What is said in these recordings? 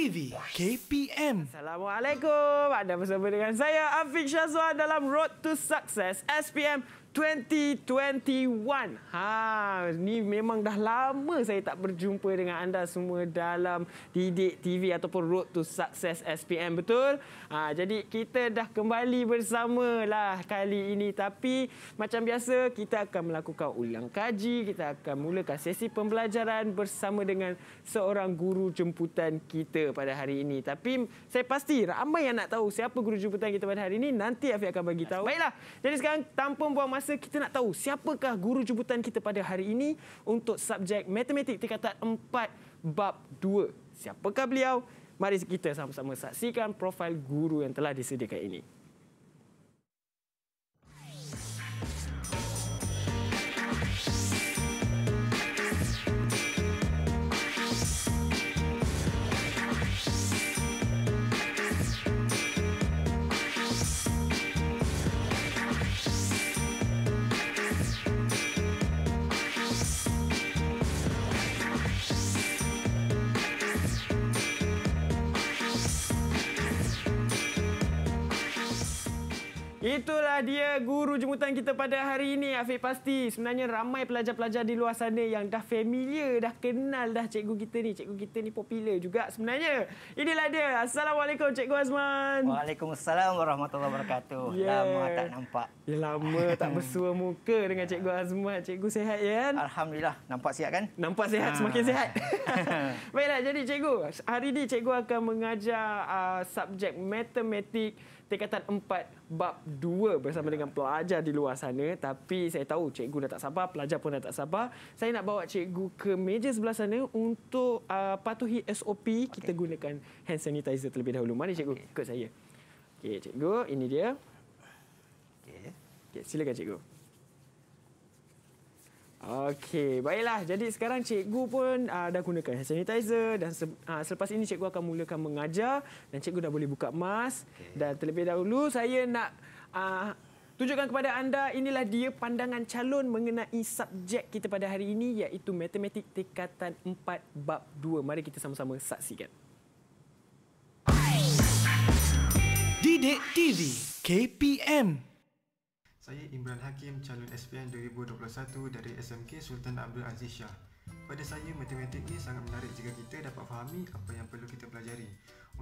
TV KPM. Assalamualaikum. Anda bersama dengan saya Afiq Shazwan dalam Road to Success SPM 2021. Ha, ni memang dah lama saya tak berjumpa dengan anda semua dalam Didik TV ataupun Road to Success SPM, betul? Ha, jadi kita dah kembali bersama lah kali ini. Tapi macam biasa, kita akan melakukan ulang kaji. Kita akan mulakan sesi pembelajaran bersama dengan seorang guru jemputan kita pada hari ini. Tapi saya pasti ramai yang nak tahu siapa guru jemputan kita pada hari ini. Nanti Afiq akan bagi tahu. Baiklah, jadi sekarang tanpa buang masa, masa kita nak tahu siapakah guru jemputan kita pada hari ini untuk subjek matematik tingkatan 4 bab 2. Siapakah beliau? Mari kita sama-sama saksikan profil guru yang telah disediakan ini. Itulah dia guru jemputan kita pada hari ini Afiq Pasti. Sebenarnya ramai pelajar-pelajar di luar sana yang dah familiar, dah kenal dah cikgu kita ni. Cikgu kita ni popular juga sebenarnya. Inilah dia. Assalamualaikum Cikgu Azman. Waalaikumsalam warahmatullahi wabarakatuh. Yeah. Ya. Lama tak nampak. Ya, lama tak bersua muka dengan Cikgu Azman. Cikgu sehat ya Alhamdulillah. Nampak sihat kan? Nampak sihat. Ah. Semakin sihat. Baiklah, jadi Cikgu. Hari ini Cikgu akan mengajar uh, subjek matematik tingkatan 4 bab 2 bersama ya. dengan pelajar di luar sana tapi saya tahu cikgu dah tak sabar pelajar pun dah tak sabar saya nak bawa cikgu ke meja sebelah sana untuk uh, patuhi SOP okay. kita gunakan hand sanitizer terlebih dahulu mari cikgu okay. ikut saya okey cikgu ini dia okey okay, silakan cikgu Okey, baiklah. Jadi sekarang cikgu pun uh, dah gunakan hand sanitizer dan se uh, selepas ini cikgu akan mulakan mengajar dan cikgu dah boleh buka mask. Okay. Dan terlebih dahulu saya nak uh, tunjukkan kepada anda inilah dia pandangan calon mengenai subjek kita pada hari ini iaitu matematik tingkatan 4 bab 2. Mari kita sama-sama saksikan. Didik TV KPM saya Imran Hakim, calon SPM 2021 dari SMK Sultan Abdul Aziz Shah. Pada saya, matematik ni sangat menarik jika kita dapat fahami apa yang perlu kita pelajari.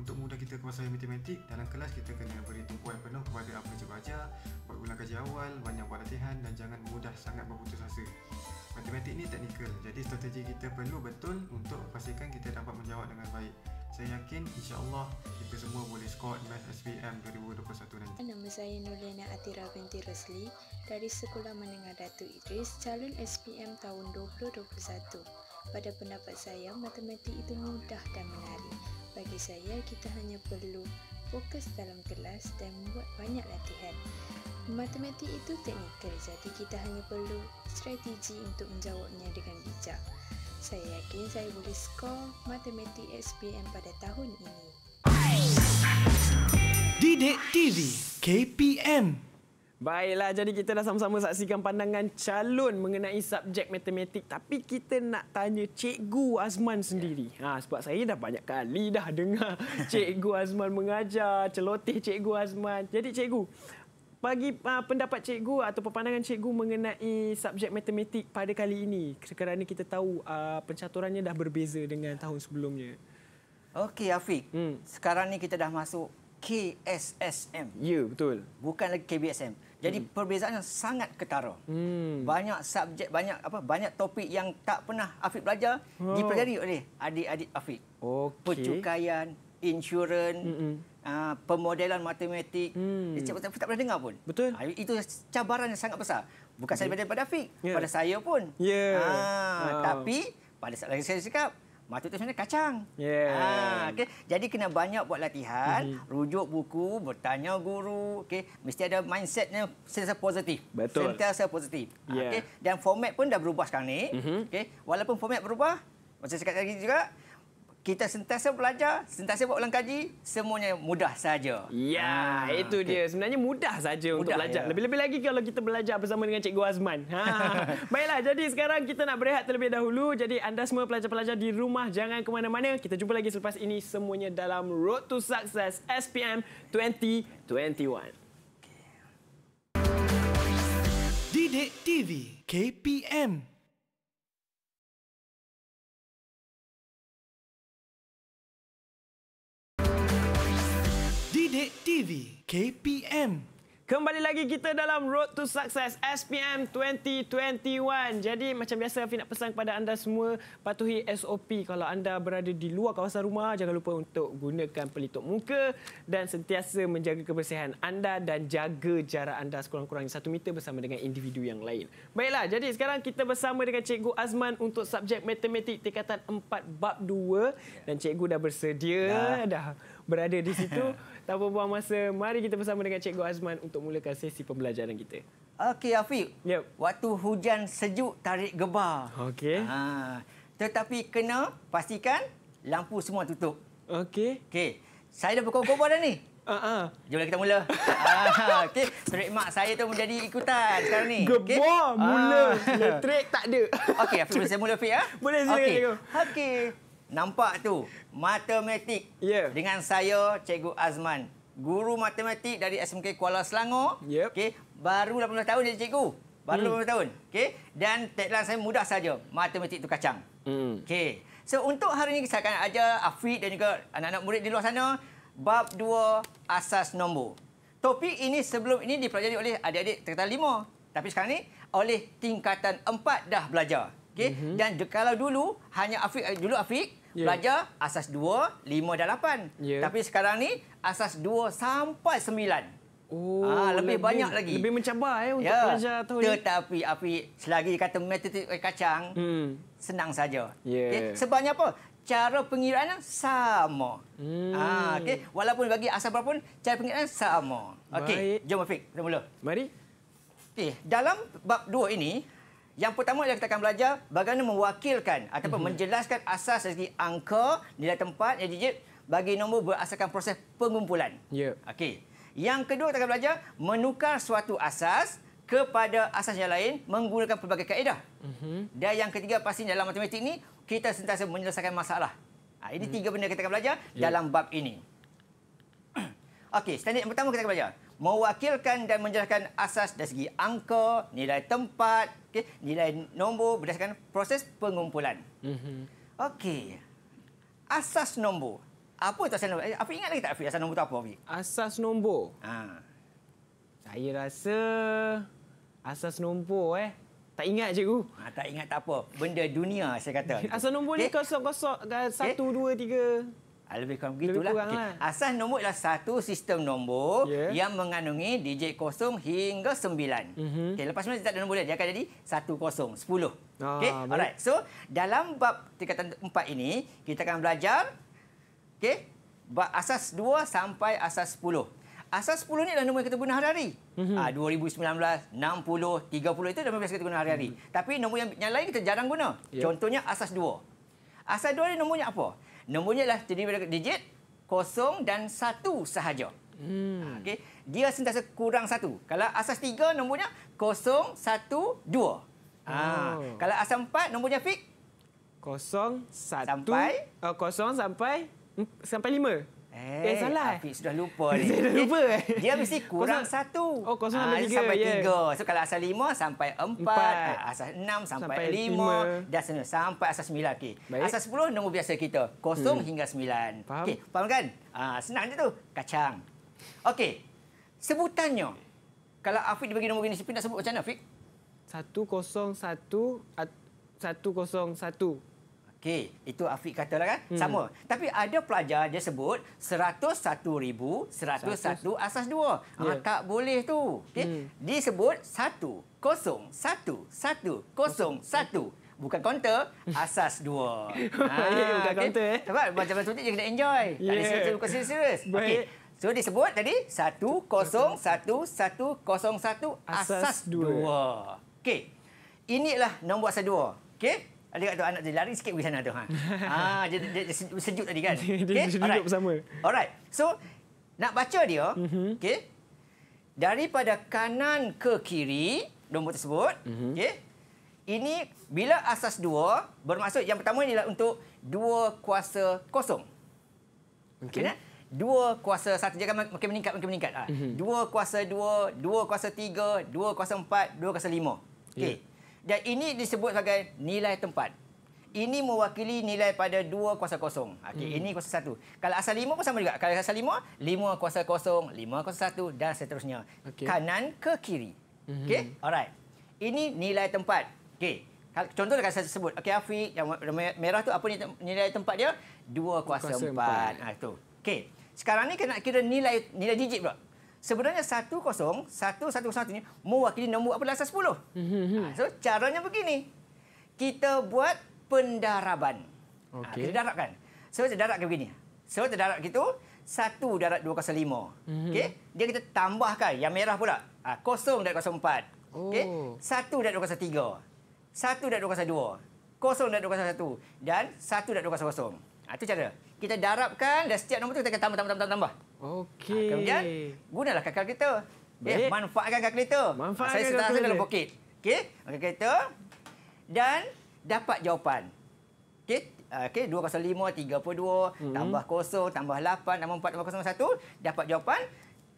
Untuk mudah kita kuasai matematik, dalam kelas kita kena beri tumpuan penuh kepada apa yang kita belajar, buat ulang kaji awal, banyak buat latihan dan jangan mudah sangat berputus asa. Matematik ni teknikal Jadi strategi kita perlu betul Untuk pastikan kita dapat menjawab dengan baik Saya yakin insya Allah Kita semua boleh skor Math SPM 2021 nanti Nama saya Nuriana Atira binti Rosli Dari Sekolah Menengah Datu Idris Calon SPM tahun 2021 Pada pendapat saya Matematik itu mudah dan menarik Bagi saya kita hanya perlu fokus dalam kelas dan membuat banyak latihan. Matematik itu teknikal jadi kita hanya perlu strategi untuk menjawabnya dengan bijak. Saya yakin saya boleh skor matematik SPM pada tahun ini. Didik TV KPM Baiklah, jadi kita dah sama-sama saksikan pandangan calon mengenai subjek matematik. Tapi kita nak tanya Cikgu Azman sendiri. Ya. Ha, sebab saya dah banyak kali dah dengar Cikgu Azman mengajar, celoteh Cikgu Azman. Jadi Cikgu, bagi uh, pendapat Cikgu atau pandangan Cikgu mengenai subjek matematik pada kali ini, kerana kita tahu uh, pencaturannya dah berbeza dengan tahun sebelumnya. Okey, Afiq. Hmm. Sekarang ni kita dah masuk KSSM. Ya, betul. Bukan lagi KBSM. Jadi hmm. perbezaannya sangat ketara. Hmm. Banyak subjek, banyak apa, banyak topik yang tak pernah Afiq belajar oh. dipelajari oleh adik-adik Afiq. Okay. Pecukaian, insurans, hmm. uh, pemodelan matematik. Hmm. Cik, eh, tak, tak pernah dengar pun. Betul. Uh, itu cabaran yang sangat besar. Bukan okay. saya daripada Afiq, yeah. pada saya pun. Yeah. Ya. Uh, uh. Tapi pada saat lagi saya cakap, Maksud tu sebenarnya kacang. Yeah. Ha, okay. Jadi kena banyak buat latihan, mm -hmm. rujuk buku, bertanya guru. Okay. Mesti ada mindsetnya sentiasa positif. Betul. Sentiasa positif. Ah, yeah. Okay. Dan format pun dah berubah sekarang ni. Mm -hmm. okay. Walaupun format berubah, macam saya cakap tadi juga, kita sentiasa belajar, sentiasa buat ulang kaji, semuanya mudah saja. Ya, ah, itu okay. dia. Sebenarnya mudah saja untuk belajar. Ya. Lebih-lebih ya. lagi kalau kita belajar bersama dengan Cikgu Azman. Ha. Baiklah, jadi sekarang kita nak berehat terlebih dahulu. Jadi anda semua pelajar-pelajar di rumah jangan ke mana-mana. Kita jumpa lagi selepas ini semuanya dalam Road to Success SPM 2021. Didik TV KPM Sidik TV KPM Kembali lagi kita dalam Road to Success SPM 2021. Jadi macam biasa Afi nak pesan kepada anda semua patuhi SOP. Kalau anda berada di luar kawasan rumah jangan lupa untuk gunakan pelitup muka dan sentiasa menjaga kebersihan anda dan jaga jarak anda sekurang-kurangnya satu meter bersama dengan individu yang lain. Baiklah, jadi sekarang kita bersama dengan Cikgu Azman untuk subjek matematik tingkatan 4 bab 2 dan Cikgu dah bersedia, dah, dah berada di situ. Tak apa buang masa, mari kita bersama dengan Cikgu Azman untuk mulakan sesi pembelajaran kita. Okey, Afiq. Yep. Waktu hujan sejuk, tarik gebar. Okey. Ha. Tetapi kena pastikan lampu semua tutup. Okey. Okey. Saya dah berkumpul-kumpul dah ni. Uh-huh. Jom lah kita mula. Ah, uh, okay. mak saya tu menjadi ikutan sekarang ni. Okay. Gebar mula. Uh. Trik tak ada. Okey, boleh saya mula, Fik? Ya? Boleh, silakan. Okey, okay nampak tu matematik yeah. dengan saya Cikgu Azman. Guru matematik dari SMK Kuala Selangor. Yep. Okey, baru 18 tahun jadi cikgu. Baru mm. 18 tahun. Okey, dan tagline saya mudah saja, matematik tu kacang. Mm. Okey. So untuk hari ini saya akan ajar Afiq dan juga anak-anak murid di luar sana bab 2 asas nombor. Topik ini sebelum ini dipelajari oleh adik-adik tingkatan 5. Tapi sekarang ni oleh tingkatan 4 dah belajar. Okey mm -hmm. dan kalau dulu hanya Afiq eh, dulu Afiq yeah. belajar asas 2, 5 dan 8. Yeah. Tapi sekarang ni asas 2 sampai 9. Oh, ha, lebih, lebih banyak lagi. Lebih mencabar eh, untuk ya. belajar pelajar tahun Tetapi, ini. selagi kata matematik eh, kacang, hmm. senang saja. Yeah. Okay. Sebabnya apa? Cara pengiraan sama. Hmm. Ha, ah, okay. Walaupun bagi asal berapa pun, cara pengiraan sama. Okay, jom Afiq, kita mula. Mari. Okay. Dalam bab dua ini, yang pertama adalah kita akan belajar bagaimana mewakilkan ataupun mm -hmm. menjelaskan asas dari angka, nilai tempat, yang digit bagi nombor berasaskan proses pengumpulan. Ya. Yeah. Okey. Yang kedua kita akan belajar menukar suatu asas kepada asas yang lain menggunakan pelbagai kaedah. Mm -hmm. Dan yang ketiga pasti dalam matematik ini, kita sentiasa menyelesaikan masalah. Ha, ini mm. tiga benda kita akan belajar yeah. dalam bab ini. Okey, standard yang pertama kita akan belajar mewakilkan dan menjelaskan asas dari segi angka, nilai tempat, okay, nilai nombor berdasarkan proses pengumpulan. Mm-hmm. Okey. Asas nombor. Apa itu asas nombor? Eh, apa ingat lagi tak Afi? Asas nombor itu apa Afi? Asas nombor? Ha. Saya rasa asas nombor eh. Tak ingat cikgu. Ha, tak ingat tak apa. Benda dunia saya kata. Asas nombor ni kosong-kosong. Eh, satu, dua, tiga. Ah, lebih kurang begitulah. Lebih okay. Lah. Asas nombor ialah satu sistem nombor yeah. yang mengandungi digit kosong hingga sembilan. Mm -hmm. okay, lepas sembilan, tak ada nombor dia. Dia akan jadi satu kosong, sepuluh. Ah, okay? Alright. So, dalam bab tingkatan empat ini, kita akan belajar okay, bab asas dua sampai asas sepuluh. Asas sepuluh ni adalah nombor yang kita guna hari-hari. Mm -hmm. 2019, 60, 30 itu adalah nombor kita guna hari-hari. Mm -hmm. Tapi nombor yang, yang lain kita jarang guna. Yeah. Contohnya asas dua. Asas dua ni nombornya apa? Nombornya adalah terdiri daripada digit kosong dan satu sahaja. Hmm. Ha, okey, dia sentiasa kurang satu. Kalau asas tiga nombornya kosong satu dua. Ha, oh. kalau asas empat nombornya fik kosong satu sampai uh, kosong sampai hmm, sampai lima. Eh, salah. Eh. Afiq sudah lupa. Saya dah eh, lupa. Eh. Dia, dia mesti kurang kosong, satu. Oh, kosong sampai ah, tiga. Sampai tiga. Yeah. So, kalau asal lima sampai empat. empat. Ah, asal enam sampai, sampai lima. lima. Dan sebenarnya sampai asal sembilan. Okay. Asal sepuluh, nombor biasa kita. Kosong hmm. hingga sembilan. Faham. Okay, faham kan? Uh, ah, senang je tu. Kacang. Okey. Sebutannya. Kalau Afiq diberi nombor jenis, nak sebut macam mana, Afiq? Satu kosong satu. Satu kosong satu. Okey, itu Afiq katalah kan? Hmm. Sama. Tapi ada pelajar dia sebut 101,000, 101 asas 2. Ah, yeah. ha, tak boleh tu. Okey. Hmm. Dia sebut 101,001. Bukan counter, asas 2. ha, ah, ya, yeah, bukan okay. counter eh. Sebab macam-macam tu dia kena enjoy. Yeah. Tak ada ya. serius, bukan serius. Okey. So disebut tadi 101,001 asas dua. Okey. Inilah nombor asas dua. Okey. Ada kat tu anak dia lari sikit pergi sana tu. Ha. ah, dia, dia, dia, sejuk tadi kan? dia okay? sejuk Alright. bersama. Alright. So, nak baca dia. Mm-hmm. Okay. Daripada kanan ke kiri, nombor tersebut. Mm-hmm. Okay. Ini bila asas dua, bermaksud yang pertama ini adalah untuk dua kuasa kosong. Okay. okay eh? dua kuasa satu jangan makin meningkat makin meningkat. Mm-hmm. Dua kuasa dua, dua kuasa tiga, dua kuasa empat, dua kuasa lima. Okay. Yeah. Dan ini disebut sebagai nilai tempat. Ini mewakili nilai pada dua kuasa kosong. Okay, hmm. ini kuasa satu. Kalau asal lima pun sama juga. Kalau asal lima, lima kuasa kosong, lima kuasa satu dan seterusnya. Okay. Kanan ke kiri. Hmm. Okey, alright. Ini nilai tempat. Okay. contoh yang saya sebut. okay, Afiq yang merah tu apa nilai tempat dia? Dua kuasa, kuasa empat. empat. Ha, ah, itu. Okey, sekarang ni kita kira nilai nilai digit pula. Sebenarnya 10111 ni mewakili nombor apa dasar 10. Mm -hmm. So caranya begini. Kita buat pendaraban. Ha, okay. Kita darabkan. So kita darabkan begini. So kita darab gitu 1 darab 205. Mm -hmm. Okey. Dia kita tambahkan yang merah pula. Ah 0 04. Oh. Okey. 1 darab 203. 1 darab 202. 0 darab 201 dan 1 darab kosong. Itu ah, cara. Kita darabkan dan setiap nombor tu kita akan tambah, tambah, tambah, tambah. Okey. Ah, kemudian, gunalah kakak kita. Ya, eh, manfaatkan kakak kita. Manfaatkan ah, Saya sentang saya dalam poket. Okey, kakal kita. Dan dapat jawapan. Okey, Okey, 205, 32, mm -hmm. tambah 0, tambah 8, tambah 4, tambah 0, 1, dapat jawapan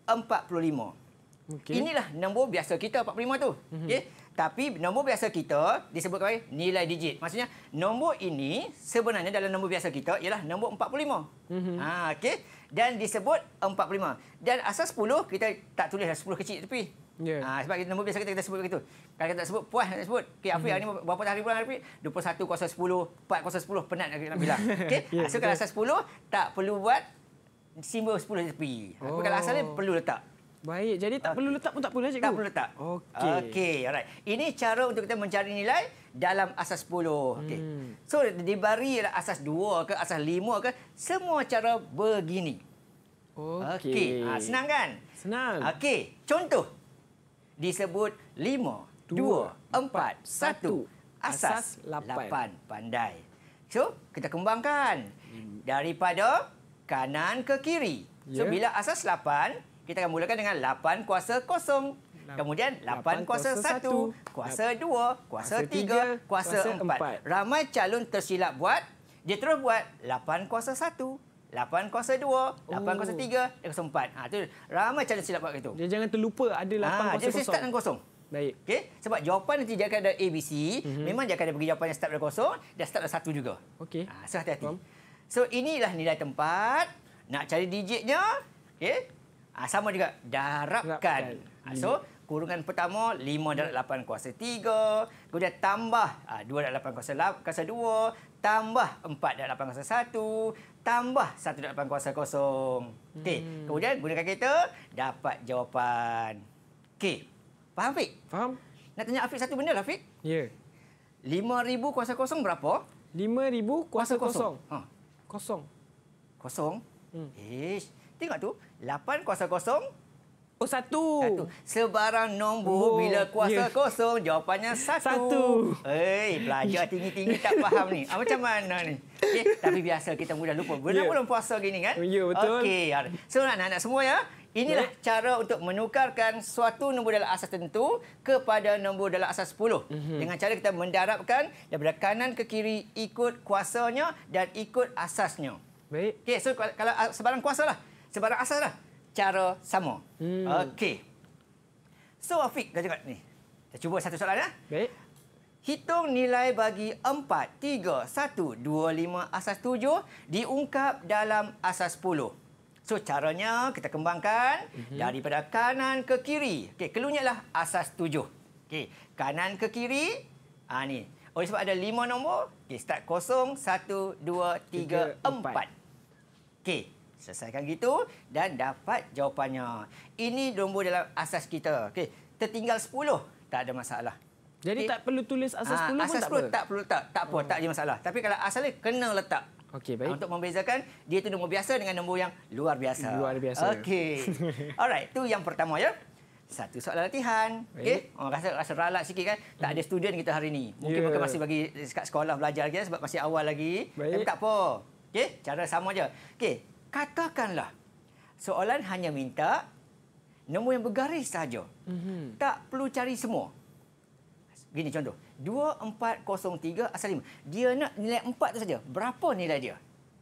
45. Okay. Inilah nombor biasa kita 45 tu. Mm -hmm. Okay. Tapi nombor biasa kita disebut sebagai nilai digit. Maksudnya nombor ini sebenarnya dalam nombor biasa kita ialah nombor 45. Mm -hmm. ha, okay? Dan disebut 45. Dan asal 10 kita tak tulislah 10 kecil tepi. Yeah. Ha, sebab kita, nombor biasa kita, kita sebut begitu. Kalau kita tak sebut, puas nak sebut. Okay, Afi, mm -hmm. hari ini berapa hari bulan hari ini? 21.010, 4.010, penat nak bilang. Okay? yeah, ha, so kalau asal 10, tak perlu buat simbol 10 tepi. Ha, oh. Kalau asal ini perlu letak. Baik, jadi tak okay. perlu letak pun tak perlu, eh, Cikgu? Tak perlu letak. Okey. Okey, alright. Ini cara untuk kita mencari nilai dalam asas 10. Okey. Hmm. So, diberi asas 2 ke, asas 5 ke, semua cara begini. Okey. Okay. Ah, senang kan? Senang. Okey, contoh. Disebut 5, 2, 4, 1, asas 8. Pandai. So, kita kembangkan. Hmm. Daripada kanan ke kiri. So, ya. bila asas 8, kita akan mulakan dengan 8 kuasa kosong. Kemudian 8 kuasa 1, kuasa 2, kuasa 3, kuasa 4. Ramai calon tersilap buat, dia terus buat 8 kuasa 1. 8 kuasa 2, 8 kuasa 3, 8 kuasa 4. Ha, tu ramai calon silap buat begitu. jangan terlupa ada 8 ha, ah, kuasa kosong. Dia start dengan kosong. Baik. Okay? Sebab jawapan nanti dia akan ada A, B, C. Mm-hmm. Memang dia akan ada bagi jawapan yang start dari kosong. Dia start dari satu juga. Okey. Ha, so, hati-hati. So, inilah nilai tempat. Nak cari digitnya. okay? Ha, sama juga darabkan. Ha, so kurungan pertama 5 darab 8 kuasa 3, kemudian tambah ah ha, 2 darab 8 kuasa, kuasa 2, tambah 4 darab 8 kuasa 1, tambah 1 darab 8 kuasa 0. Okey, hmm. kemudian gunakan kereta dapat jawapan. Okey. Faham Fik? Faham. Nak tanya Afiq satu benda lah Afiq. Ya. Yeah. 5000 kuasa kosong berapa? 5000 kuasa, kuasa kosong. kosong. Ha. Kosong. Kosong. Hmm. Ish. Tengok tu, 8 kuasa kosong. Oh, satu. satu. Sebarang nombor oh, bila kuasa yeah. kosong, jawapannya satu. satu. Hei, pelajar tinggi-tinggi tak faham ni. Ah, macam mana ni? Okay, eh, tapi biasa kita mudah lupa. Benar ya. belum yeah. puasa gini kan? Ya, yeah, betul. Okey. Ya. So, anak-anak semua ya. Inilah Baik. cara untuk menukarkan suatu nombor dalam asas tentu kepada nombor dalam asas 10. Mm -hmm. Dengan cara kita mendarabkan daripada kanan ke kiri ikut kuasanya dan ikut asasnya. Baik. Okey, so kalau ah, sebarang kuasa lah sebarang asal lah. Cara sama. Hmm. Okey. So, Afiq, kau cakap ni. Kita cuba satu soalan ya. Baik. Hitung nilai bagi 4, 3, 1, 2, 5 asas 7 diungkap dalam asas 10. So, caranya kita kembangkan mm -hmm. daripada kanan ke kiri. Okey, keluarnya lah asas 7. Okey, kanan ke kiri. Ah ni. Oleh sebab ada 5 nombor, okay, start kosong 1 2 3 4. Okey. Selesaikan gitu dan dapat jawapannya. Ini nombor dalam asas kita. Okey, tertinggal 10, tak ada masalah. Jadi okay. tak perlu tulis asas 10 ah, asas pun 10 tak, tak perlu tak tak apa, oh. tak ada masalah. Tapi kalau asalnya kena letak. Okey, ah, baik. Untuk membezakan dia itu nombor biasa dengan nombor yang luar biasa. Luar biasa. Okey. Alright, tu yang pertama ya. Satu soalan latihan. Okey. Orang rasa rasa ralat sikit kan? Tak ada hmm. student kita hari ini. Mungkin yeah. Ya. masih bagi dekat sekolah belajar lagi kan? sebab masih awal lagi. Baik. Tapi tak apa. Okey, cara sama aja. Okey, katakanlah soalan hanya minta nombor yang bergaris saja. Mm-hmm. Tak perlu cari semua. Gini contoh, 2403 asal 5. Dia nak nilai 4 tu saja. Berapa nilai dia?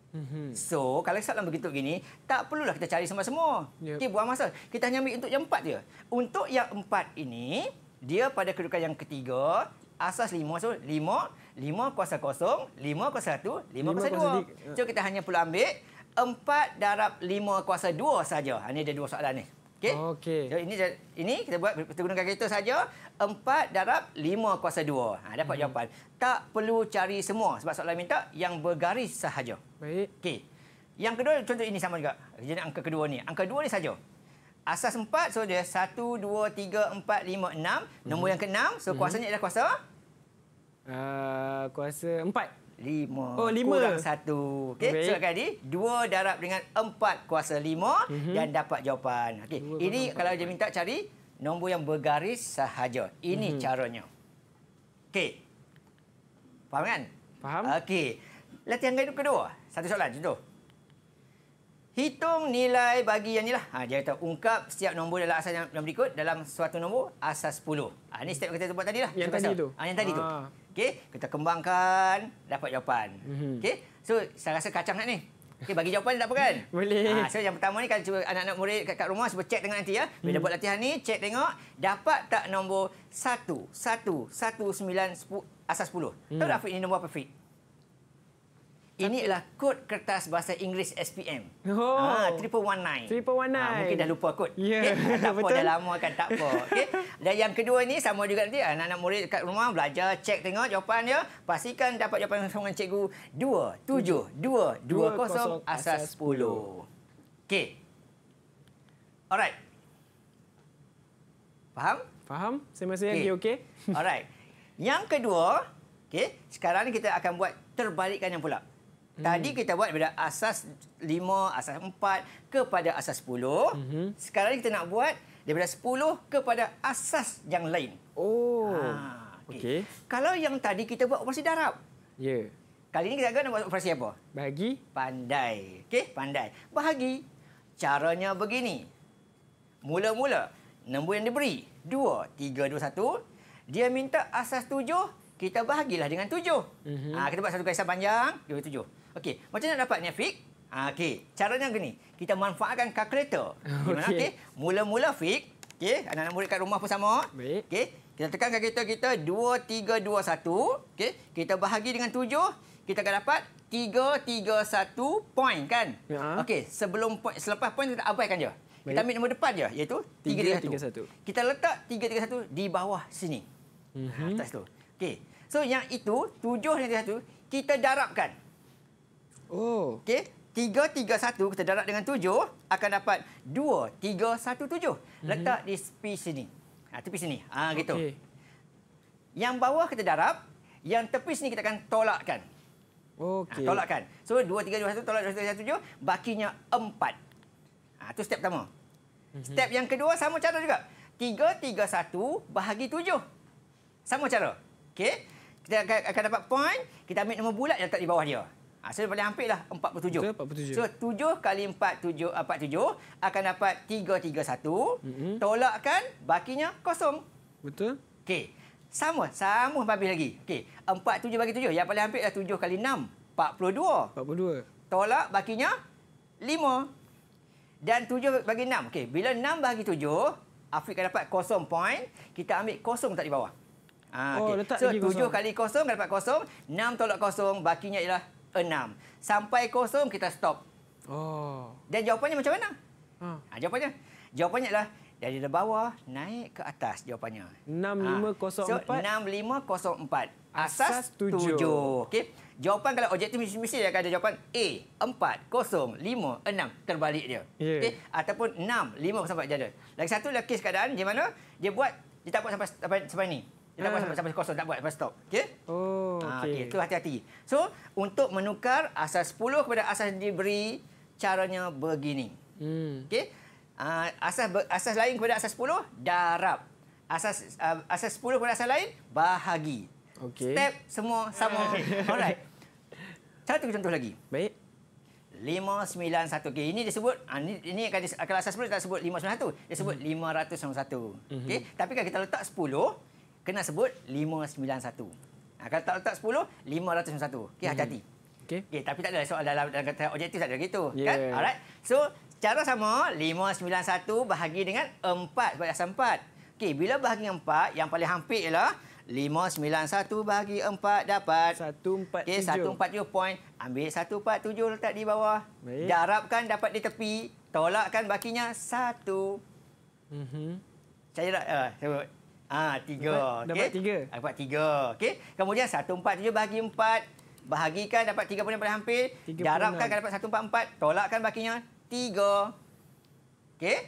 Mhm. So, kalau soalan begitu begini, tak perlulah kita cari semua-semua. Yep. Ya. Okay, buang masa. Kita hanya ambil untuk yang empat dia. Untuk yang empat ini, dia pada kedudukan yang ketiga, asas lima So, lima lima kuasa kosong, lima kuasa 1, 5, 5 kuasa 2. 5. So, kita hanya perlu ambil empat darab lima kuasa dua saja. Ini ha, ada dua soalan ni. Okey. Okey. Jadi ini ini kita buat kita gunakan kereta saja empat darab lima kuasa dua. Ha, dapat hmm. jawapan. Tak perlu cari semua sebab soalan minta yang bergaris sahaja. Baik. Okey. Yang kedua contoh ini sama juga. Jadi angka kedua ni, angka dua ni saja. Asas empat, so dia satu, dua, tiga, empat, lima, enam. Nombor hmm. yang keenam, so hmm. kuasanya hmm. ialah kuasa? Uh, kuasa empat lima oh, kurang satu. Okey, okay. so tadi dua darab dengan empat kuasa lima uh mhm. -huh. dan dapat jawapan. Okay, ini kalau dia minta cari nombor yang bergaris sahaja. Ini uh mhm. -huh. caranya. Okay, Faham kan? Faham. Okay, Latihan gaya kedua. Satu soalan contoh. Hitung nilai bagi yang inilah. Ha, dia kata ungkap setiap nombor dalam asas yang berikut dalam suatu nombor asas 10. Ha, ini step yang kita buat tadi lah. Yang tadi tu. Ha, yang tadi ha. tu. Ah. Okey, kita kembangkan dapat jawapan. Mhm. Okey. So, saya rasa kacang ni. Okey, bagi jawapan tak apa kan? Boleh. Ha, so yang pertama ni kalau cuba anak-anak murid kat, kat rumah cuba cek tengok nanti ya. Bila hmm. buat latihan ni, cek tengok dapat tak nombor 1 1 1 9 10 asas 10. Hmm. Tahu tak hmm. Fit ni nombor apa Fit? Ini adalah kod kertas bahasa Inggeris SPM. Oh. Ah, triple one nine. Triple one nine. Ah, mungkin dah lupa kod. Ya. Yeah. Okay. Betul. dah lama kan. Tak apa. Okay. Dan yang kedua ini sama juga nanti. Ah, anak-anak murid dekat rumah belajar, cek tengok jawapan dia. Pastikan dapat jawapan dengan cikgu. Dua, tujuh, dua, dua, kosong, asas sepuluh. Okey. Alright. Faham? Faham. Saya masih lagi okay. okey. Alright. Yang kedua, okay. sekarang ni kita akan buat terbalikkan yang pula. Hmm. Tadi kita buat daripada asas 5, asas 4 kepada asas 10. Mm-hmm. Sekarang kita nak buat daripada 10 kepada asas yang lain. Oh. Ha, okay. okay. Kalau yang tadi kita buat operasi darab. Ya. Yeah. Kali ini kita akan buat operasi apa? Bahagi. Pandai. Okey, pandai. Bahagi. Caranya begini. Mula-mula, nombor yang diberi. Dua, tiga, dua, satu. Dia minta asas tujuh, kita bahagilah dengan tujuh. Mm-hmm. Ha, kita buat satu kaisar panjang, dua, tujuh. Okey, macam mana dapat Fik? Ah, okey, caranya gini. Kita manfaatkan kalkulator. Okey. Okay. Mula-mula Fik, okey, anak-anak murid kat rumah pun sama. Okey. Kita tekan kalkulator kita 2 3 2 1, okey. Kita bahagi dengan 7, kita akan dapat 3 3 1 point kan? Ya. Okey, sebelum point selepas point kita abaikan je. Baik. Kita ambil nombor depan je iaitu 3 3 1. 3, 1. Kita letak 3 3 1 di bawah sini. Mm -hmm. Atas tu. Okey. So yang itu 7 dan 3 1 kita darabkan. Oh. Okey, 331 kita darab dengan 7 akan dapat 2317. Mhm. Letak mm -hmm. di tepi sini. Ha, tepi sini. Ha gitu. Yang bawah kita darab, yang tepi sini kita akan tolakkan. Okey. Ha, tolakkan. So 2321 tolak 2317, bakinya 4. Ah ha, tu step pertama. Mm -hmm. Step yang kedua sama cara juga. 331 bahagi 7. Sama cara. Okey. Kita akan, dapat point, kita ambil nombor bulat yang letak di bawah dia. Ha, so, paling hampir lah 47. So, 7 kali 4, 7, 47 akan dapat 331. Mm -hmm. Tolakkan, bakinya kosong. Betul. Okey. Sama, sama habis lagi. Okey. 47 bagi 7. Yang paling hampir lah 7 kali 6, 42. 42. Tolak, bakinya 5. Dan 7 bagi 6. Okey. Bila 6 bagi 7, Afiq akan dapat kosong point. Kita ambil kosong tak di bawah. Ha, ah, okay. Oh, letak so, lagi kosong. So, 7 kali kosong akan dapat kosong. 6 tolak kosong, bakinya ialah enam. Sampai kosong, kita stop. Oh. Dan jawapannya macam mana? Hmm. Ha, jawapannya? Jawapannya adalah dari bawah naik ke atas jawapannya. 6504. Ha. So, 6504. Asas 7. Okey. Jawapan kalau objektif mesti mesti dia akan ada jawapan A 4 0 5 6 terbalik dia. Yeah. Okey ataupun 6 5 0 4 jadi. Lagi satu lah kes keadaan di mana dia buat dia tak buat sampai sampai, sampai ni. Jangan buat sampai-sampai ah. kosong. Tak buat, lepas stop. Okey? Oh, ah, okey. Itu hati-hati. So, untuk menukar asas 10 kepada asas diberi, caranya begini. Hmm. Okey? Ah, asas asas lain kepada asas 10, darab. Asas asas 10 kepada asas lain, bahagi. Okey. Step semua sama. Alright. Satu contoh lagi. Baik. 591. Okey, ini disebut ini ini kalau asas 10 tak sebut 591. Dia sebut 501. Mm-hmm. Okey, tapi kalau kita letak 10, kena sebut 591. Ha, kalau tak letak 10, 501. Okey, mm. hati-hati. Okey. Okay, tapi tak ada soal dalam, dalam kata objektif tak ada gitu. Yeah. Kan? Alright. So, cara sama 591 bahagi dengan 4 sebab asam 4. Okey, bila bahagi dengan 4, yang paling hampir ialah 591 bahagi 4 dapat 147. Okey, 147 point. Ambil 147 letak di bawah. Baik. Darabkan dapat di tepi. Tolakkan bakinya 1. Mhm. Saya tak uh, eh, sebut. Ah tiga. Dapat, okay. dapat tiga. Ah, dapat tiga. Okey. Kemudian satu empat tujuh bahagi empat. Bahagikan dapat tiga poin daripada hampir. Darabkan akan dapat satu empat empat. Tolakkan bakinya. Tiga. Okey.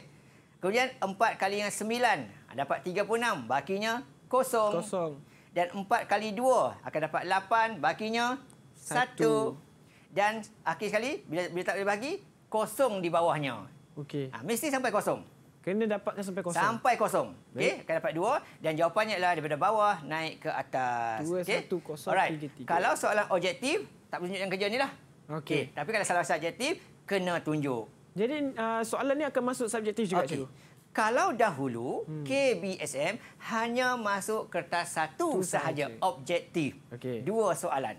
Kemudian empat kali yang sembilan. Ah, dapat tiga puluh enam. Bakinya kosong. Kosong. Dan empat kali dua akan dapat lapan. Bakinya satu. Dan akhir sekali bila, bila tak boleh bagi kosong di bawahnya. Okey. Ha, mesti sampai kosong. Kena dapatkan sampai kosong. Sampai kosong. Okey, akan dapat dua. Dan jawapannya ialah daripada bawah naik ke atas. Dua, okay. satu, kosong, Alright. tiga, tiga. Kalau soalan objektif, tak boleh yang kerja ni lah. Okey. Okay. Tapi kalau salah subjektif, kena tunjuk. Jadi uh, soalan ni akan masuk subjektif juga, okay. Kalau dahulu, hmm. KBSM hanya masuk kertas satu Itu sahaja sahaja. Objektif. Okay. Dua soalan.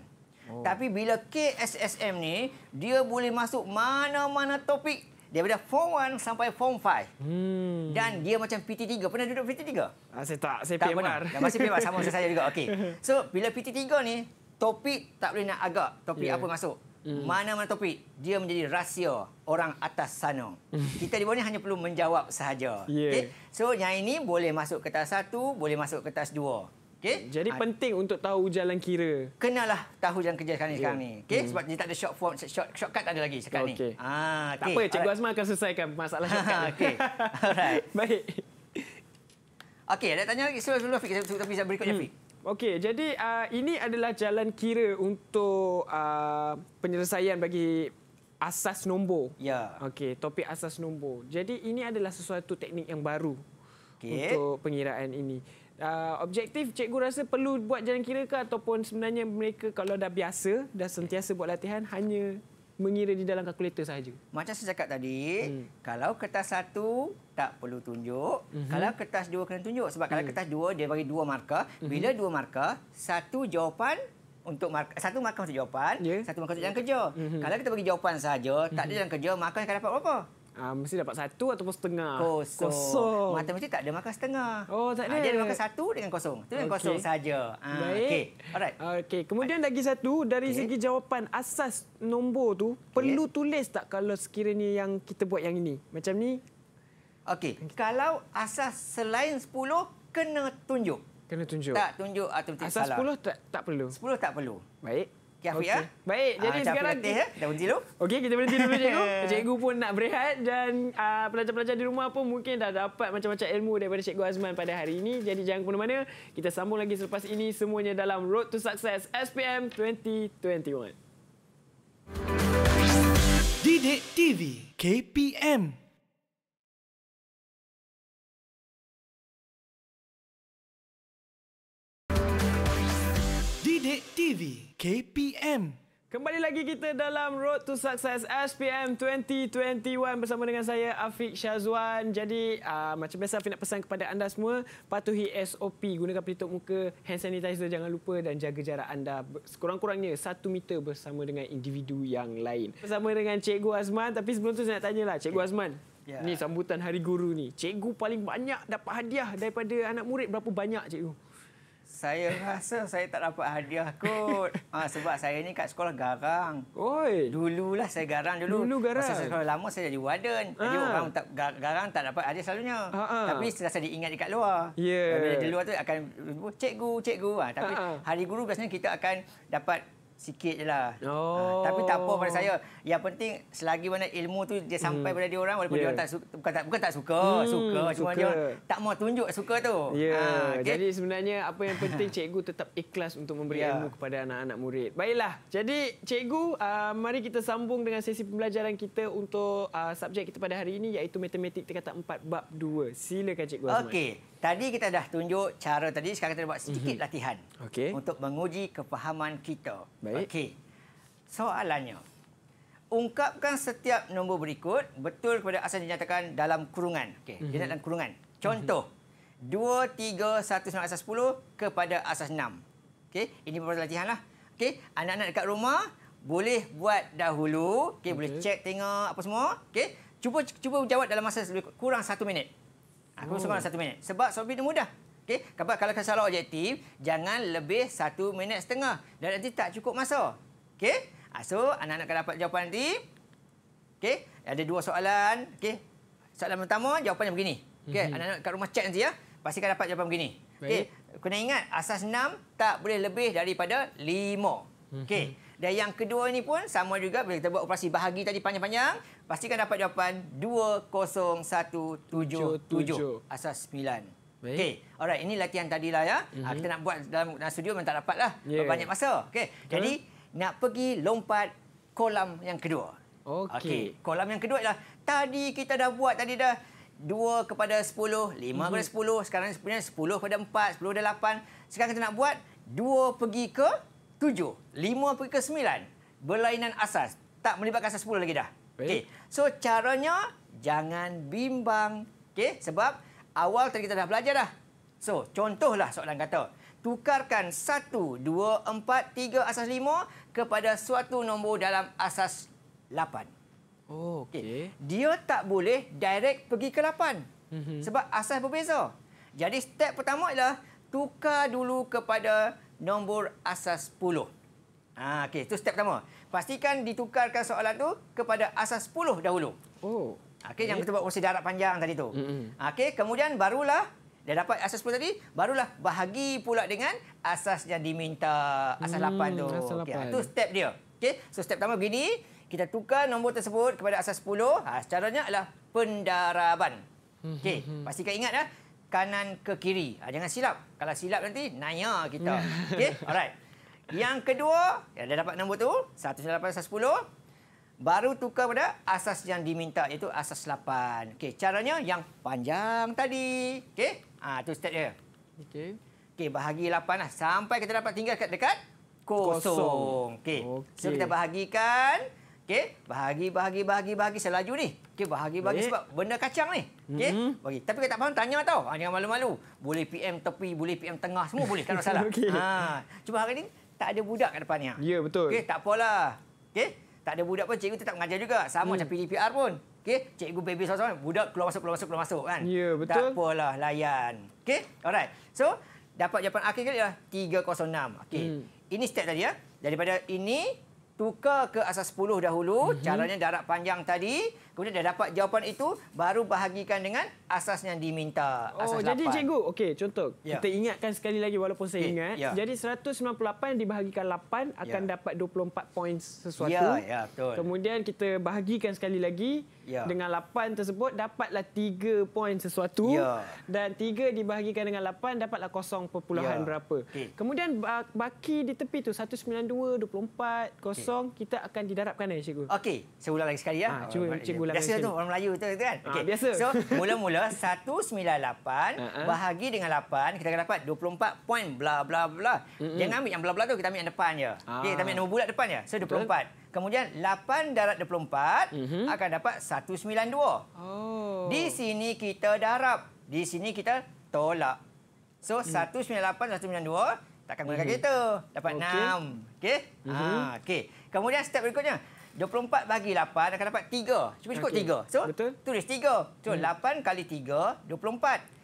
Oh. Tapi bila KSSM ni, dia boleh masuk mana-mana topik daripada form 1 sampai form 5. Hmm. Dan dia macam PT3. Pernah duduk PT3? Ah, saya tak. Saya tak Pernah. Dan ya, masih PMR sama macam saya juga. Okey. So, bila PT3 ni, topik tak boleh nak agak. Topik yeah. apa masuk? Hmm. Mana-mana topik, dia menjadi rahsia orang atas sana. Hmm. Kita di bawah ni hanya perlu menjawab sahaja. Yeah. Okay? So, yang ini boleh masuk kertas satu, boleh masuk kertas dua. Okay. Jadi ha. penting untuk tahu jalan kira. Kenalah tahu jalan kerja sekarang ni. Yeah. Okay. Hmm. Sebab dia tak ada short form, short, shortcut tak ada lagi sekarang okay. ni. Ha, ah, okay. Tak apa, Cikgu Azman akan selesaikan masalah shortcut. okay. Alright. Baik. Okey, ada tanya lagi sebelum Fik. Tapi berikutnya hmm. Fik. Okey, jadi uh, ini adalah jalan kira untuk uh, penyelesaian bagi asas nombor. Ya. Okey, topik asas nombor. Jadi ini adalah sesuatu teknik yang baru okay. untuk pengiraan ini. Uh, objektif cikgu rasa perlu buat jalan kira ke ataupun sebenarnya mereka kalau dah biasa dah sentiasa buat latihan hanya mengira di dalam kalkulator saja. Macam saya cakap tadi, hmm. kalau kertas satu tak perlu tunjuk, hmm. kalau kertas dua kena tunjuk sebab hmm. kalau kertas dua dia bagi dua markah, hmm. bila dua markah satu jawapan untuk markah satu markah untuk jawapan, yeah. satu markah untuk jalan kerja. Hmm. Kalau kita bagi jawapan saja, tak ada mhm. jalan kerja, markah akan dapat berapa? Uh, mesti dapat satu ataupun setengah. Kosong. kosong. Matematik tak ada makan setengah. Oh, tak ah, ada. Uh, dia ada markah satu dengan kosong. Itu yang okay. kosong saja. Uh, Baik. Okay. Alright. Okay. Kemudian lagi satu, dari okay. segi jawapan asas nombor tu perlu tulis tak kalau sekiranya yang kita buat yang ini? Macam ni. Okey. Kalau asas selain sepuluh kena tunjuk. Kena tunjuk. Tak tunjuk atau tidak salah. Asas sepuluh tak, tak perlu? sepuluh tak perlu. Baik. Okey, Afiq. Okay. Ya? Baik, jadi uh, sekarang... Latih, ya? Dah berhenti dulu. Okey, kita berhenti dulu, cikgu. cikgu pun nak berehat dan uh, pelajar-pelajar di rumah pun mungkin dah dapat macam-macam ilmu daripada Cikgu Azman pada hari ini. Jadi jangan ke mana-mana. Kita sambung lagi selepas ini semuanya dalam Road to Success SPM 2021. Didik TV KPM TV. KPM. Kembali lagi kita dalam Road to Success SPM 2021 bersama dengan saya Afiq Syazwan. Jadi uh, macam biasa Afiq nak pesan kepada anda semua patuhi SOP gunakan pelitup muka, hand sanitizer jangan lupa dan jaga jarak anda sekurang-kurangnya satu meter bersama dengan individu yang lain. Bersama dengan Cikgu Azman tapi sebelum tu saya nak tanyalah Cikgu ya. Azman. Yeah. Ni sambutan Hari Guru ni. Cikgu paling banyak dapat hadiah daripada anak murid berapa banyak cikgu? saya rasa saya tak dapat hadiah kot. Ha, sebab saya ni kat sekolah garang. Oi. Dululah saya garang dulu. Dulu garang. Masa sekolah lama saya jadi warden. Ha. Jadi ah. orang tak garang tak dapat hadiah selalunya. Ha-ha. Ah. Tapi setelah saya diingat dekat luar. Yeah. Bila di luar tu akan cikgu, cikgu. Ha. Tapi Ha-ha. hari guru biasanya kita akan dapat sikit je lah. Ha, oh. Ha, tapi tak apa pada saya. Yang penting selagi mana ilmu tu dia sampai hmm. pada dia orang walaupun yeah. dia tak suka, bukan tak bukan tak suka, hmm, suka cuma suka. dia tak mau tunjuk suka tu. Yeah. Ha, okay. Jadi sebenarnya apa yang penting cikgu tetap ikhlas untuk memberi yeah. ilmu kepada anak-anak murid. Baiklah. Jadi cikgu, uh, mari kita sambung dengan sesi pembelajaran kita untuk uh, subjek kita pada hari ini iaitu matematik tingkatan 4 bab 2. Silakan cikgu Azman. Okey. Tadi kita dah tunjuk cara tadi, sekarang kita buat mhm. sedikit mm-hmm. latihan okay. untuk menguji kepahaman kita. Baik. Okay. Soalannya, ungkapkan setiap nombor berikut betul kepada asal dinyatakan dalam kurungan. Okay. Mm-hmm. Dia mhm. kurungan. Mhm. Contoh, dua tiga 2, 3, 1, 9, asas 10 kepada asas enam. Okay. Ini perbuatan latihan. Lah. Okay. Anak-anak dekat rumah boleh buat dahulu. Okay. Okay. Boleh cek tengok apa semua. Okay. Cuba, cuba jawab dalam masa kurang satu minit. Aku oh. satu minit. Sebab soal ni mudah. Okey, kalau kalau kesalahan objektif, jangan lebih satu minit setengah. Dan nanti tak cukup masa. okay? Ah, so, anak-anak akan dapat jawapan nanti. okay? Ada dua soalan. okay? Soalan pertama, jawapannya begini. okay? mm-hmm. anak-anak kat rumah check nanti ya. pasti Pastikan dapat jawapan begini. Okay, Kena ingat, asas enam tak boleh lebih daripada lima. okay? Mm-hmm. Dan yang kedua ini pun sama juga bila kita buat operasi bahagi tadi panjang-panjang, pastikan dapat jawapan 20177 asas 9. Okey, alright ini latihan tadilah ya. Mm-hmm. Kita nak buat dalam, dalam studio memang tak dapatlah yeah. banyak masa. Okey. Jadi nak pergi lompat kolam yang kedua. Okey. Okay. Kolam yang kedua ialah tadi kita dah buat tadi dah 2 kepada 10, 5 mm-hmm. kepada 10, mhm. sekarang sebenarnya 10 kepada 4, 10 kepada 8. Sekarang kita nak buat 2 pergi ke tujuh, lima pergi ke sembilan. Berlainan asas. Tak melibatkan asas sepuluh lagi dah. Okey. So, caranya jangan bimbang. Okey. Sebab awal tadi kita dah belajar dah. So, contohlah soalan kata. Tukarkan satu, dua, empat, tiga asas lima kepada suatu nombor dalam asas lapan. Oh, okey. Okay. Dia tak boleh direct pergi ke lapan. Mhm. Sebab asas berbeza. Jadi, step pertama ialah tukar dulu kepada nombor asas 10. Ha, Okey, itu step pertama. Pastikan ditukarkan soalan tu kepada asas 10 dahulu. Oh. Ha, okay, yang kita buat kursi darat panjang tadi tu. Mm -hmm. Okey, kemudian barulah, dah dapat asas 10 tadi, barulah bahagi pula dengan asas yang diminta asas mm, 8 tu. Asas 8. Okay, itu step dia. Okay, so step pertama begini, kita tukar nombor tersebut kepada asas 10. Ha, caranya adalah pendaraban. Hmm, okey, hmm, hmm. pastikan ingat. Ha, kanan ke kiri. Ha, jangan silap. Kalau silap nanti, naya kita. Hmm. Okey, alright. Yang kedua, yang dah dapat nombor tu, 108-110. Baru tukar pada asas yang diminta, iaitu asas 8. Okey, caranya yang panjang tadi. Okey, ha, tu step dia. Okey. Okey, bahagi 8 lah. Sampai kita dapat tinggal dekat, dekat kosong. kosong. Okey, okay. so kita bahagikan. Okey, bahagi bahagi bahagi bahagi selaju ni. Okey, bahagi bahagi Baik. sebab benda kacang ni. Okey, mm -hmm. bagi. Tapi kalau tak faham tanya lah tau. Ha, jangan malu-malu. Boleh PM tepi, boleh PM tengah, semua boleh Kalau salah, masalah. okay. Ha, ah, cuba hari ni tak ada budak kat depan ni. Ah. Ya, yeah, betul. Okey, tak apalah. Okey, tak ada budak pun cikgu tetap mengajar juga. Sama mm. macam hmm. PDPR pun. Okey, cikgu baby sama-sama budak keluar masuk keluar masuk keluar masuk kan. Ya, yeah, betul. Tak apalah, layan. Okey, alright. So, dapat jawapan akhir kali ialah 306. Okey. Mm. Ini step tadi ya. Daripada ini tukar ke asas 10 dahulu. Mm -hmm. Caranya darab panjang tadi. Kemudian dah dapat jawapan itu, baru bahagikan dengan asas yang diminta. Oh, asas oh, 8. jadi cikgu, okey, contoh. Ya. Kita ingatkan sekali lagi walaupun saya ingat. Ya. Jadi 198 dibahagikan 8 akan ya. dapat 24 poin sesuatu. Ya, ya, betul. Kemudian kita bahagikan sekali lagi. Ya. Dengan 8 tersebut, dapatlah 3 poin sesuatu. Ya. Dan 3 dibahagikan dengan 8, dapatlah 0 ya. berapa. Okay. Kemudian baki di tepi tu 192, 24, 0, okay. kita akan didarabkan ya, cikgu? Okey, saya ulang lagi sekali. Ya. Ha, cuba, cikgu bulan biasa tu orang Melayu tu, kan ah, okey ha, biasa so mula-mula 198 ah, ah. bahagi dengan 8 kita akan dapat 24 point bla bla bla jangan ambil yang bla bla tu kita ambil yang depan je okey kita ambil nombor bulat depan je so 24 Betul. Kemudian 8 darab 24 mm -hmm. akan dapat 192. Oh. Di sini kita darab. Di sini kita tolak. So mm. 198 192 takkan guna mm -hmm. kereta. Dapat okay. 6. Okey. Mm -hmm. Ha okey. Kemudian step berikutnya 24 bagi 8 akan dapat 3. cukup cukup okay. 3. So, Betul. tulis 3. So, hmm. 8 kali 3, 24.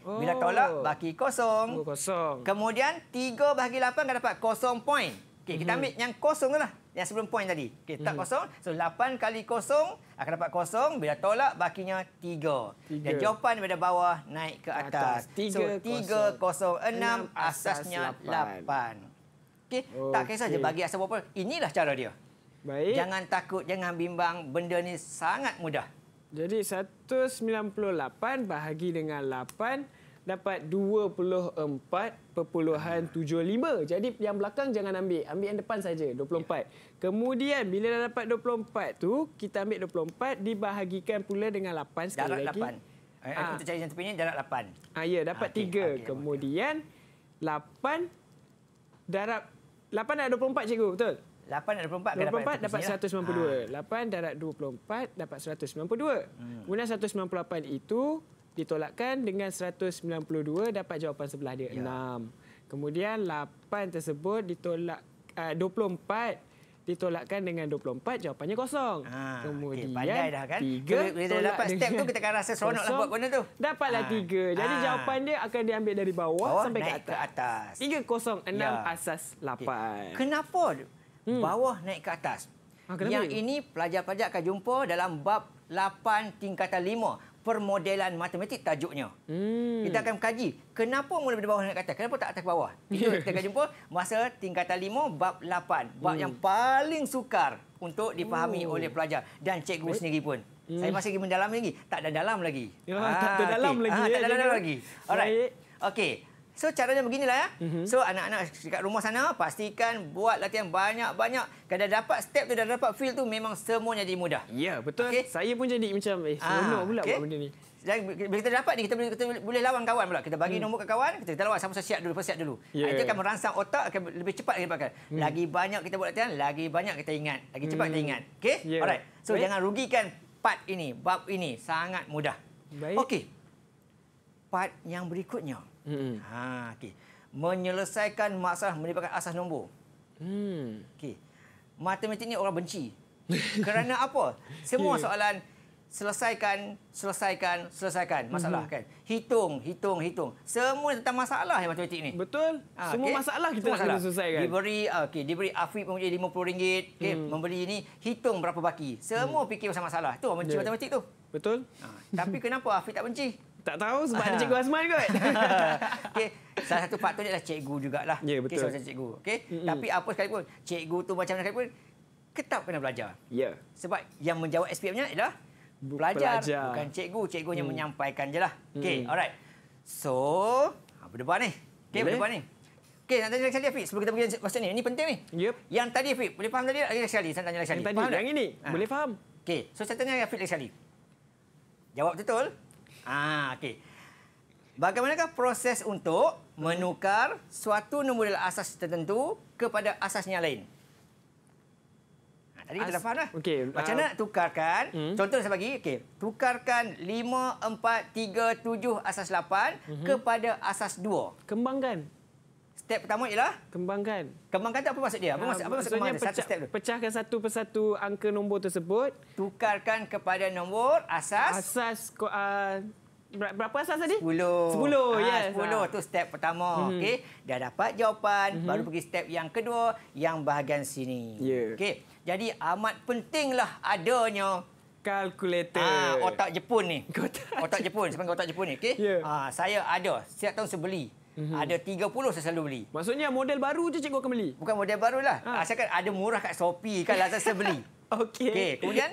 Oh. Bila tolak, bagi kosong. Oh, kosong. Kemudian, 3 bagi 8 akan dapat kosong poin. Okay, kita hmm. ambil yang kosong lah. Yang sebelum point tadi. Okay, tak hmm. kosong. So, 8 kali kosong akan dapat kosong. Bila tolak, bakinya 3. 3. Dan jawapan daripada bawah naik ke atas. atas. 3, so, 3 kosong 6 asasnya 8. 8. Okay. Okay. Tak kisah je bagi asal berapa. Inilah cara dia. Baik. Jangan takut, jangan bimbang. Benda ni sangat mudah. Jadi 198 bahagi dengan 8 dapat 24.75. Jadi yang belakang jangan ambil. Ambil yang depan saja 24. Ya. Kemudian bila dah dapat 24 tu, kita ambil 24 dibahagikan pula dengan 8 sekali darat lagi. Eh, ah. Darat 8. Ha. Aku tercari yang tepinya darat 8. Ha, ya, dapat ha, okay. 3. Okay. Kemudian 8 darat 8 darat 24 cikgu, betul? 8 dan 24, 24 dapat 192. Ha. 8 darat 24 dapat 192. Lah. Hmm. Guna 198 itu ditolakkan dengan 192 dapat jawapan sebelah dia ya. 6. Kemudian 8 tersebut ditolak ah, uh, 24 ditolakkan dengan 24 jawapannya kosong. Ha, Kemudian okay, pandai dah kan? Tiga bila dia dapat step tu kita akan rasa seronoklah buat benda tu. Dapatlah ha, tiga. Jadi ha. jawapan dia akan diambil dari bawah, bawah sampai ke atas. Ke atas. Tiga kosong enam ya. asas lapan. Okay. Kenapa hmm. bawah naik ke atas. Akademi. Ah, yang ini pelajar-pelajar akan jumpa dalam bab 8 tingkatan 5 permodelan matematik tajuknya. Hmm. Kita akan kaji kenapa mula dari bawah naik ke atas, kenapa tak atas ke bawah. Itu kita akan jumpa masa tingkatan 5 bab 8, bab hmm. yang paling sukar untuk dipahami Ooh. oleh pelajar dan cikgu Baik. sendiri pun. Hmm. Saya masih lagi mendalam lagi. Tak ada dalam lagi. Ya, ah, tak ada ah, dalam okay. lagi. Ah, tak ada dalam lagi. Okey. So caranya beginilah ya. Mm-hmm. So anak-anak dekat rumah sana pastikan buat latihan banyak-banyak. Kalau dah dapat step tu dah dapat feel tu memang semuanya jadi mudah. Ya, yeah, betul. Okay. Saya pun jadi macam eh ah, seronok pula okay. buat benda ni. Jadi bila kita dapat ni kita boleh, kita boleh lawan kawan pula. Kita bagi hmm. nombor ke kawan, kita, kita lawan sama-sama siap dulu, persiap dulu. Yeah. Ya, itu ya, akan ya. merangsang otak akan lebih cepat kita pakai. Hmm. Lagi banyak kita buat latihan, lagi banyak kita ingat, lagi cepat hmm. kita ingat. Okey? Yeah. Alright. So Baik. jangan rugikan part ini, bab ini sangat mudah. Baik. Okey. Part yang berikutnya. Hmm. Hmm. Ha, okey. Menyelesaikan masalah melibatkan asas nombor. Hmm. Okey. Matematik ni orang benci. Kerana apa? Semua yeah. soalan selesaikan, selesaikan, selesaikan masalah hmm. kan. Hitung, hitung, hitung. Semua tentang masalah yang matematik ni. Betul. Ha, Semua masalah kita Semua nak selesaikan. Diberi ha, okey, diberi afiq mempunyai RM50, okey, hmm. membeli ini hitung berapa baki. Semua hmm. fikir pasal masalah. Tu benci yeah. matematik tu. Betul. Ha, tapi kenapa Afiq tak benci? Tak tahu sebab ada Cikgu Azman kot. okay. Salah satu faktor ni adalah Cikgu jugalah. Ya, yeah, betul. Okay, cikgu. Okay? Mm-hmm. Tapi apa sekalipun, Cikgu tu macam mana sekalipun, ketap kena belajar. Ya. Yeah. Sebab yang menjawab SPM-nya adalah belajar. Belajar. bukan Cikgu. Cikgu hanya mm. menyampaikan je lah. Okay, mm. alright. So, apa depan ni? Okay, apa depan ni? Okey, nak tanya lagi sekali, Afiq. Sebelum kita pergi masuk ni. Ini penting ni. Yep. Yang tadi, Afiq. Boleh faham tadi? Lagi sekali. Saya tanya lagi sekali. Yang tadi, yang ini. Ha. Boleh faham. Okay. so saya tanya lagi, Afiq, lagi sekali. Jawab betul. Ah, okey. Bagaimanakah proses untuk menukar suatu nombor asas tertentu kepada asas yang lain? Ah, tadi kita dah faham lah. Okay, Macam ah, mana uh, tukarkan? Hmm. Contoh saya bagi. Okay. Tukarkan 5, 4, 3, 7 asas 8 hmm. kepada asas 2. Kembangkan step pertama ialah kembangkan. Kembangkan tu apa maksud dia? Apa maksud apa maksud kembangkan? Pecah, satu step tu. Pecahkan satu persatu angka nombor tersebut, tukarkan kepada nombor asas. Asas uh, berapa asas tadi? 10. 10. Ya, yes. 10 ha. tu step pertama. Mm-hmm. Okey, dah dapat jawapan, mm-hmm. baru pergi step yang kedua yang bahagian sini. Yeah. Okey. Jadi amat pentinglah adanya kalkulator. Ah, otak Jepun ni. Otak Jepun, Sebab otak Jepun ni. Okey. Yeah. Ah, saya ada, setiap tahun saya beli. Mm-hmm. Ada 30 saya selalu beli. Maksudnya model baru je cikgu akan beli? Bukan model baru lah. Ha. Ah. Ah, Asalkan ada murah kat Shopee kan lazat saya beli. Okey. Okay. Kemudian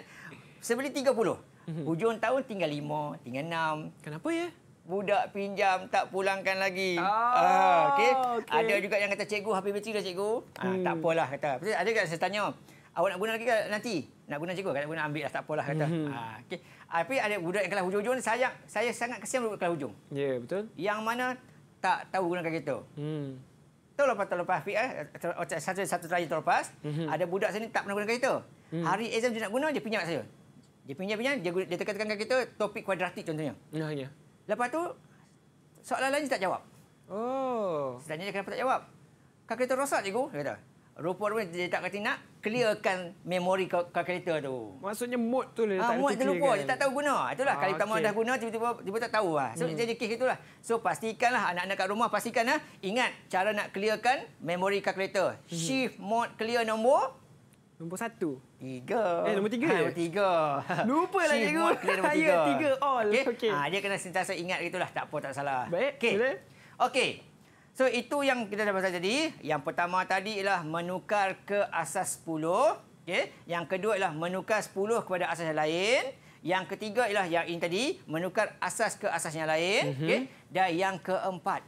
saya beli 30. Mm-hmm. Hujung tahun tinggal 5, tinggal 6. Kenapa ya? Budak pinjam tak pulangkan lagi. Ah, ah okey. Okay. Ada juga yang kata cikgu habis bateri dah cikgu. Ah, hmm. Ah, tak apalah kata. Ada juga saya tanya. Awak nak guna lagi ke nanti? Nak guna cikgu? Kata guna ambil lah. Tak apalah kata. Mm-hmm. Ha, okay. Tapi ada budak yang kelas hujung-hujung ni sayang. Saya sangat kesian budak kelas hujung. Ya, yeah, betul. Yang mana tak tahu guna kereta. Hmm. Tahu lepas terlepas eh, satu satu tayar terlepas, hmm. ada budak sini tak pernah guna kereta. Hmm. Hari exam dia nak guna dia pinjam saya. Dia pinjam-pinjam, dia, dia tekan-tekan kereta topik kuadratik contohnya. Ya, ya. Lepas tu soalan lain dia tak jawab. Oh. Sedangnya dia kenapa tak jawab? Kereta rosak cikgu, dia kata rupa-rupa dia tak kata nak clearkan memori kalkulator tu. Maksudnya mode tu dia Ah, tak mode dia lupa, kan? dia tak tahu guna. Itulah ah, kali okay. pertama dah guna tiba-tiba tiba tak tahu ah. So hmm. jadi kes itulah. So pastikanlah anak-anak kat rumah pastikanlah ingat cara nak clearkan memori kalkulator. Hmm. Shift mode clear nombor nombor satu. Tiga. Eh nombor tiga. Ha, nombor tiga. Lupa lah cikgu. Clear nombor ya, tiga. tiga all. Okey. Okay. Ha, ah, dia kena sentiasa ingat gitulah. Tak apa tak salah. Baik. Okey. Okey. Okay. So itu yang kita dah bahas tadi. Yang pertama tadi ialah menukar ke asas 10. Okey. Yang kedua ialah menukar 10 kepada asas yang lain. Yang ketiga ialah yang ini tadi menukar asas ke asas yang lain. Mm -hmm. Okey. Dan yang keempat.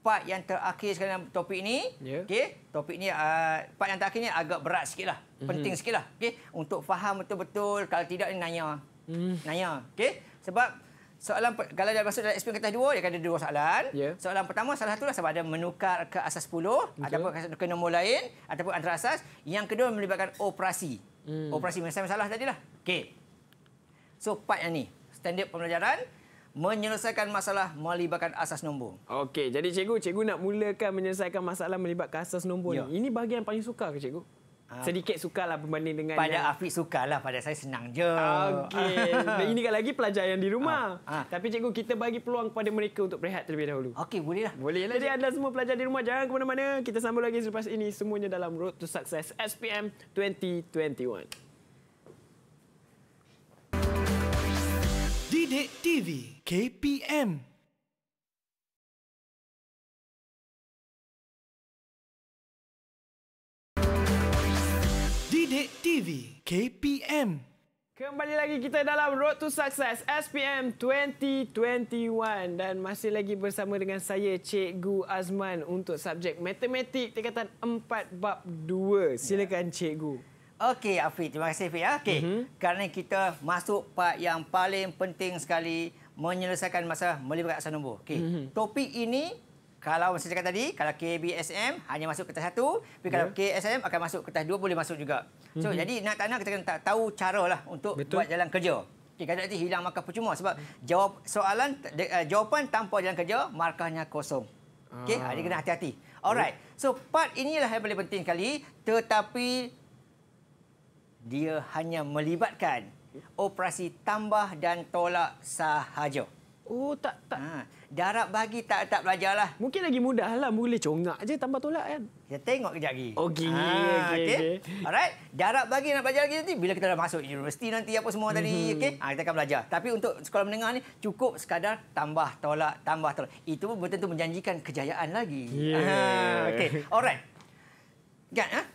Part yang terakhir sekarang topik ini. Yeah. Okey. Topik ni uh, part yang terakhir ni agak berat sikitlah. Mm -hmm. Penting sikitlah. Okey. Untuk faham betul-betul kalau tidak ni nanya. Mm. Nanya. Okey. Sebab Soalan kalau dah masuk dalam SPM kertas 2 dia akan ada dua soalan. Yeah. Soalan pertama salah satulah sebab ada menukar ke asas 10 okay. ataupun ke nombor lain ataupun antara asas. Yang kedua melibatkan operasi. Hmm. Operasi menyelesaikan masalah tadilah. Okey. So part yang ni standard pembelajaran menyelesaikan masalah melibatkan asas nombor. Okey, jadi cikgu, cikgu nak mulakan menyelesaikan masalah melibatkan asas nombor yeah. ni. Ya. Ini bahagian paling suka ke cikgu? Ah. sedikit suka lah berbanding dengan pada yang... Afiq lah, pada saya senang je. Okey. Dan ini kan lagi pelajar yang di rumah. Ha. Ha. Tapi cikgu kita bagi peluang kepada mereka untuk berehat terlebih dahulu. Okey, bolehlah. Bolehlah. Jadi cik. anda semua pelajar di rumah jangan ke mana-mana. Kita sambung lagi selepas ini semuanya dalam Road to Success SPM 2021. Didik TV KPM Didik TV KPM Kembali lagi kita dalam Road to Success SPM 2021 dan masih lagi bersama dengan saya Cikgu Azman untuk subjek matematik tingkatan 4 bab 2. Silakan ya. Cikgu. Okey Afi, terima kasih Afi. Ya. Okay. Mm-hmm. Kerana kita masuk part yang paling penting sekali menyelesaikan masalah melibatkan asal nombor. Okey. Mm-hmm. Topik ini kalau macam cakap tadi, kalau KBSM hanya masuk kertas satu, tapi kalau yeah. KSM akan masuk kertas dua boleh masuk juga. So, mm -hmm. Jadi nak tak nak kita kena tahu cara lah untuk Betul. buat jalan kerja. Okay, kadang nanti hilang markah percuma sebab hmm. jawab soalan eh, jawapan tanpa jalan kerja markahnya kosong. Okay, ah. Ha, dia kena hati-hati. Alright. So part inilah yang paling penting kali, tetapi dia hanya melibatkan operasi tambah dan tolak sahaja. Oh tak tak. Ha darab bagi tak tak belajarlah. Mungkin lagi mudah lah. Boleh congak aje tambah tolak kan. Kita tengok kejap lagi. Oh, ah, okey. Okey. okay. okay. Alright. Darab bagi nak belajar lagi nanti. Bila kita dah masuk universiti nanti apa semua tadi. Mm-hmm. Okey. Ha, kita akan belajar. Tapi untuk sekolah menengah ni cukup sekadar tambah tolak, tambah tolak. Itu pun tentu menjanjikan kejayaan lagi. Yeah. Ha, Okey. Alright. Ingat kan, ya. Ha?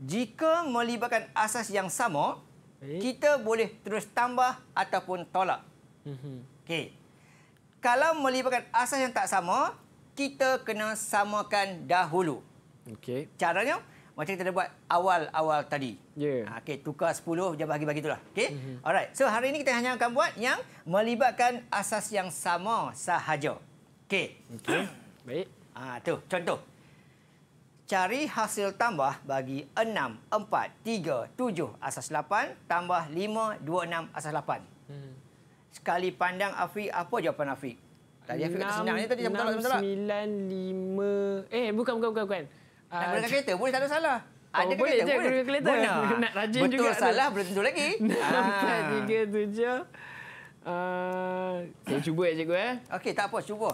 Jika melibatkan asas yang sama, eh? kita boleh terus tambah ataupun tolak. mm Okey. Okay kalau melibatkan asas yang tak sama, kita kena samakan dahulu. Okey. Caranya macam kita dah buat awal-awal tadi. Ya. Yeah. Okey, tukar 10 je bagi-bagi itulah. Okey. Mm -hmm. Alright. So hari ini kita hanya akan buat yang melibatkan asas yang sama sahaja. Okey. Okey. Baik. Ah tu, contoh. Cari hasil tambah bagi 6, 4, 3, 7 asas 8 tambah 5, 2, 6 asas 8. -hmm sekali pandang Afiq, apa jawapan Afiq? Tadi Afiq kata senang ni tadi jangan tolak jangan tolak. 9 lima... Eh bukan bukan bukan bukan. Nak uh, ah, gunakan kereta boleh tak ada salah. Oh, ada boleh kereta, je, boleh. kereta. boleh. Nak rajin Betul juga. salah boleh tentu lagi. Ah. Tiga tujuh. Uh, saya cuba ya cikgu eh. Okey tak apa cuba.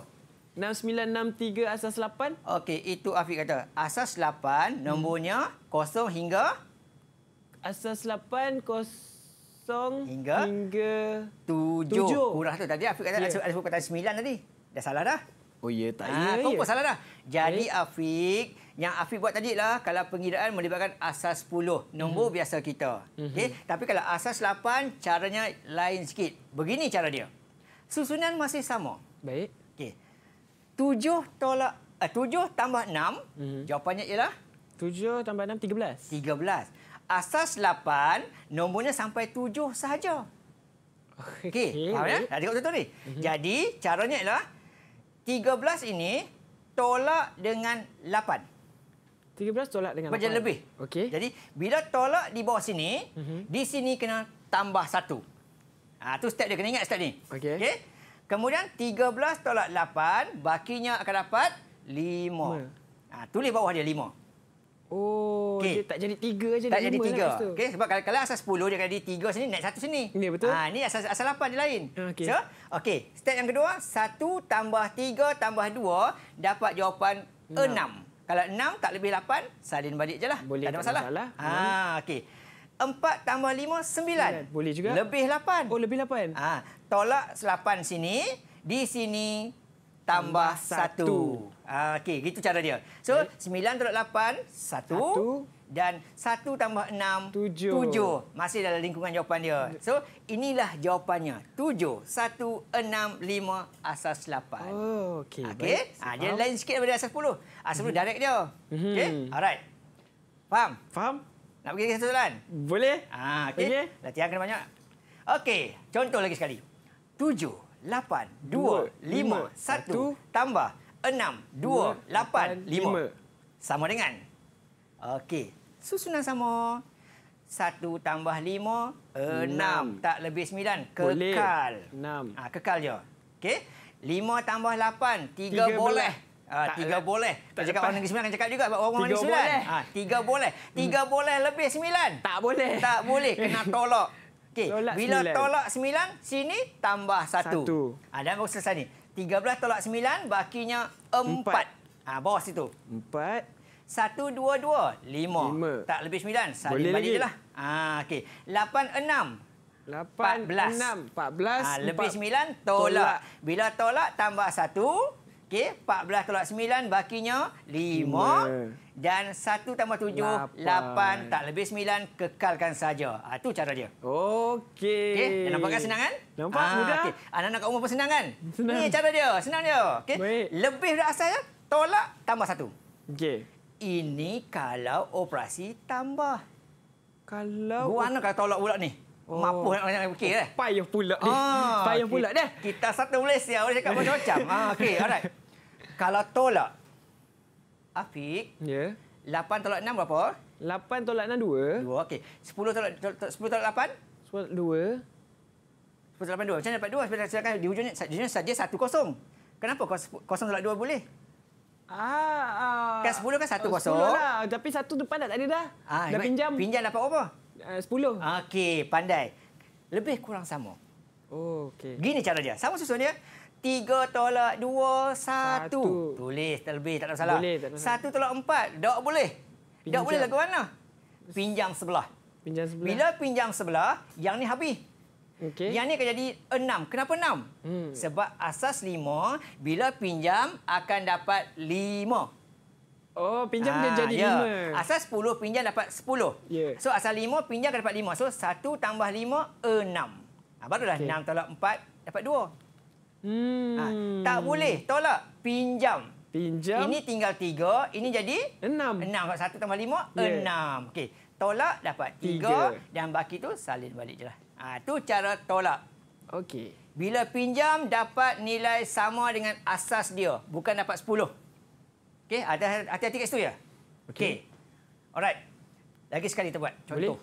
6963 asas 8. Okey itu Afiq kata. Asas 8 nombornya hmm. kosong hingga? Asas 8 kosong kosong hingga, hingga tujuh. tujuh. Kurang tu tadi Afiq kata yeah. ada sebut kata sembilan tadi. Dah salah dah. Oh ya, tak Ah, ya. Kau ya. salah dah. Jadi yes. Ya. Afiq, yang Afiq buat tadi lah kalau pengiraan melibatkan asas sepuluh Nombor hmm. biasa kita. Mm-hmm. Okay? Tapi kalau asas lapan, caranya lain sikit. Begini cara dia. Susunan masih sama. Baik. Okay. Tujuh tolak... Uh, tujuh tambah enam, mm-hmm. jawapannya ialah? Tujuh tambah enam, tiga belas. Tiga belas asas 8, nombornya sampai 7 sahaja. Okey, okay. faham ya? Dah tengok betul-betul ni. Mm -hmm. Jadi, caranya ialah 13 ini tolak dengan 8. 13 tolak dengan Macam 8? lebih. Okey. Jadi, bila tolak di bawah sini, mm -hmm. di sini kena tambah 1. Ha, tu step dia, kena ingat step ni. Okey. Okay. Kemudian, 13 tolak 8, bakinya akan dapat 5. Ha, tulis bawah dia 5. Oh, okay. dia tak jadi tiga aja. Tak jadi tiga. Lah, okay. Sebab kalau, kalau asal sepuluh, dia akan jadi tiga sini, naik satu sini. Ini ya, betul. Ha, ah, ini asal, asal lapan dia lain. Okay. So, okay. Step yang kedua, satu tambah tiga tambah dua dapat jawapan enam. enam. Kalau enam tak lebih lapan, salin balik je lah. Boleh, tak ada masalah. Ah, Ha, hmm. okay. Empat tambah lima, sembilan. Boleh juga. Lebih lapan. Oh, lebih lapan. Ha, tolak lapan sini, di sini tambah 1. satu. Ah, okey, gitu cara dia. So, sembilan tolak lapan, satu. Dan satu tambah enam, tujuh. Masih dalam lingkungan jawapan dia. So, inilah jawapannya. Tujuh, satu, enam, lima, asas lapan. Oh, okey. Okey? Ha, dia lain sikit daripada asas puluh. Asas ah, puluh mhm. direct dia. Okey? Mhm. Alright. Faham? Faham? Nak pergi ke satu soalan? Boleh. Ah, okey. Okay. Latihan kena banyak. Okey, contoh lagi sekali. Tujuh lapan, dua, lima, satu, tambah enam, dua, lapan, lima. Sama dengan. Okey, susunan sama. Satu tambah lima, enam. Tak lebih sembilan. Kekal. Enam. Ha, kekal je. Okey. Lima tambah lapan, tiga boleh. Ha, tiga boleh. Ah, tak cakap orang negeri sembilan, akan cakap juga orang negeri sembilan. Ah, tiga boleh. Tiga boleh. Hmm. Tiga boleh lebih sembilan. Tak boleh. Tak boleh. Kena tolak. Okey, bila 9. tolak sembilan, sini tambah satu. 1. Ha, ah, dan berusaha sini. belas tolak sembilan, bakinya empat. 4. Ha, ah, bawah situ. Empat. Satu, dua, dua. Lima. lima. Tak lebih sembilan. Satu Boleh lagi. Lah. Ah, okey. Lapan, enam. Lapan, enam. Empat belas. Ah, lebih sembilan, tolak. tolak. Bila tolak, tambah satu. Okey, 14 tolak 9, bakinya 5. 5. Dan 1 tambah 7, 8. 8. Tak lebih 9, kekalkan saja. Itu ah, cara dia. Okey. Okey, dah nampak kan senang kan? Nampak, ha, mudah. Okay. Anak-anak kat rumah pun senang kan? Senang. Ini cara dia, senang dia. Okey, lebih dah asal ya? Tolak, tambah 1. Okey. Ini kalau operasi tambah. Kalau... Buat mana kalau tolak pula ni? Oh. Mampu nak banyak fikir eh. yang pula. Ah, yang pula dah. Kita satu Malaysia boleh cakap macam-macam. ah, okey, alright. Kalau tolak Afiq, ya. Yeah. 8 tolak 6 berapa? 8 tolak 6 2. 2 okey. 10 tolak 10 tolak 8? 10 2. 10 tolak 8 2. Macam mana dapat 2? Sebab saya di hujungnya saja saja 1 kosong. Kenapa kosong tolak 2 boleh? Ah, ah, kan 10 kan 1 kosong. Oh, lah. Tapi 1 depan dah tak ada dah. Ah, dah pinjam. Pinjam dapat apa? Eh, sepuluh. Okey, pandai. Lebih kurang sama. Oh, okey. Gini cara dia. Sama susun dia. Tiga tolak dua, satu. satu. Tulis terlebih, tak ada salah. Boleh, tak ada masalah. Satu tolak empat, tak boleh. Pinjam. Tak boleh lagu mana? Pinjam sebelah. Pinjam sebelah. Bila pinjam sebelah, yang ni habis. Okay. Yang ni akan jadi enam. Kenapa enam? Hmm. Sebab asas lima, bila pinjam akan dapat lima. Oh, pinjam ah, dia jadi yeah. 5. Asal 10, pinjam dapat 10. Yeah. So, asal 5, pinjam dapat 5. So, 1 tambah 5, 6. Ha, barulah okay. 6 tolak 4, dapat 2. Hmm. Ha, tak boleh, tolak. Pinjam. Pinjam. Ini tinggal 3, ini jadi? 6. 6, 1 tambah 5, yeah. 6. Okey, tolak dapat 3. 3. Dan baki tu salin balik je lah. itu ah, cara tolak. Okey. Bila pinjam, dapat nilai sama dengan asas dia. Bukan dapat 10. 10. Okey, ada hati-hati kat situ ya. Okey. Okay. Alright. Lagi sekali kita buat. Contoh. Boleh.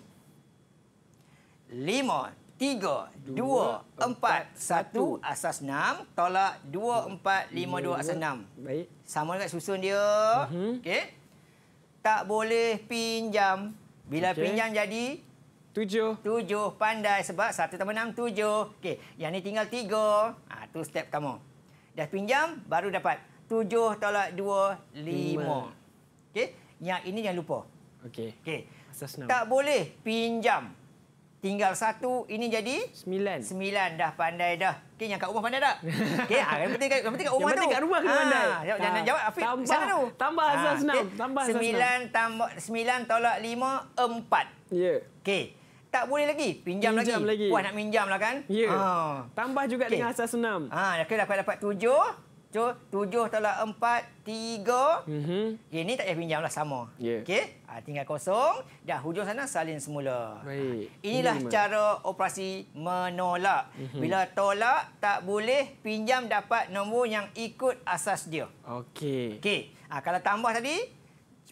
Lima, tiga, dua, dua empat, empat, satu, asas enam, tolak dua, empat, lima, dua, asas enam. Baik. Sama dekat susun dia. Uh-huh. Okey. Tak boleh pinjam. Bila okay. pinjam jadi? Tujuh. Tujuh. Pandai sebab satu tambah enam, tujuh. Okey. Yang ni tinggal tiga. Ha, tu step kamu. Dah pinjam, baru dapat. Tujuh tolak dua, lima. Okey? Yang ini jangan lupa. Okey. Okey. Tak boleh pinjam. Tinggal satu, ini jadi? Sembilan. Sembilan, dah pandai dah. Okey, yang kat rumah pandai tak? Okey, ah, yang penting kat, rumah yang tu. Yang penting kat rumah kena ah, pandai. Jangan ah, jawab, Afiq. Tambah, Sana tambah asal ha, Okay. Tambah sembilan, tambah, sembilan tolak lima, empat. Ya. Yeah. Okey. Tak boleh lagi, pinjam, pinjam lagi. lagi. Puan nak pinjam lah kan? Ya. Yeah. Ha. Tambah juga okay. dengan asal senam. Ha, okay, dapat dapat tujuh. So, tujuh tolak empat, tiga. Mhm. Ini tak payah pinjam lah, sama. Yeah. Okey, ha, tinggal kosong. Dah hujung sana, salin semula. Baik. Ha, inilah Lima. cara operasi menolak. Mm -hmm. Bila tolak, tak boleh pinjam dapat nombor yang ikut asas dia. Okey. Okey, ha, kalau tambah tadi,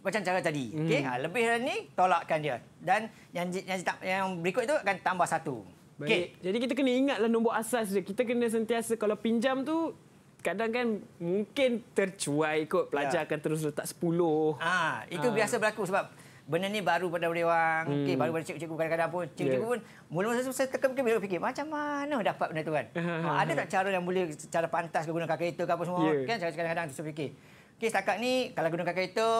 macam cara tadi. Mm. Okey, ha, lebih dari ni, tolakkan dia. Dan yang, yang, yang berikut itu akan tambah satu. Okay. Jadi, kita kena ingatlah nombor asas dia. Kita kena sentiasa kalau pinjam tu kadang kan mungkin tercuai kot pelajar ya. akan terus letak 10. Ha, ah, itu ha. biasa berlaku sebab benda ni baru pada orang, hmm. okey baru pada cikgu-cikgu kadang-kadang pun ya. cikgu-cikgu pun mula-mula yeah. saya tekan mungkin bila fikir macam mana dapat benda tu kan. ha, ada tak cara yang boleh cara pantas guna gunakan kereta ke apa semua yeah. kan Saya kadang-kadang tu fikir. Okey setakat ni kalau gunakan kereta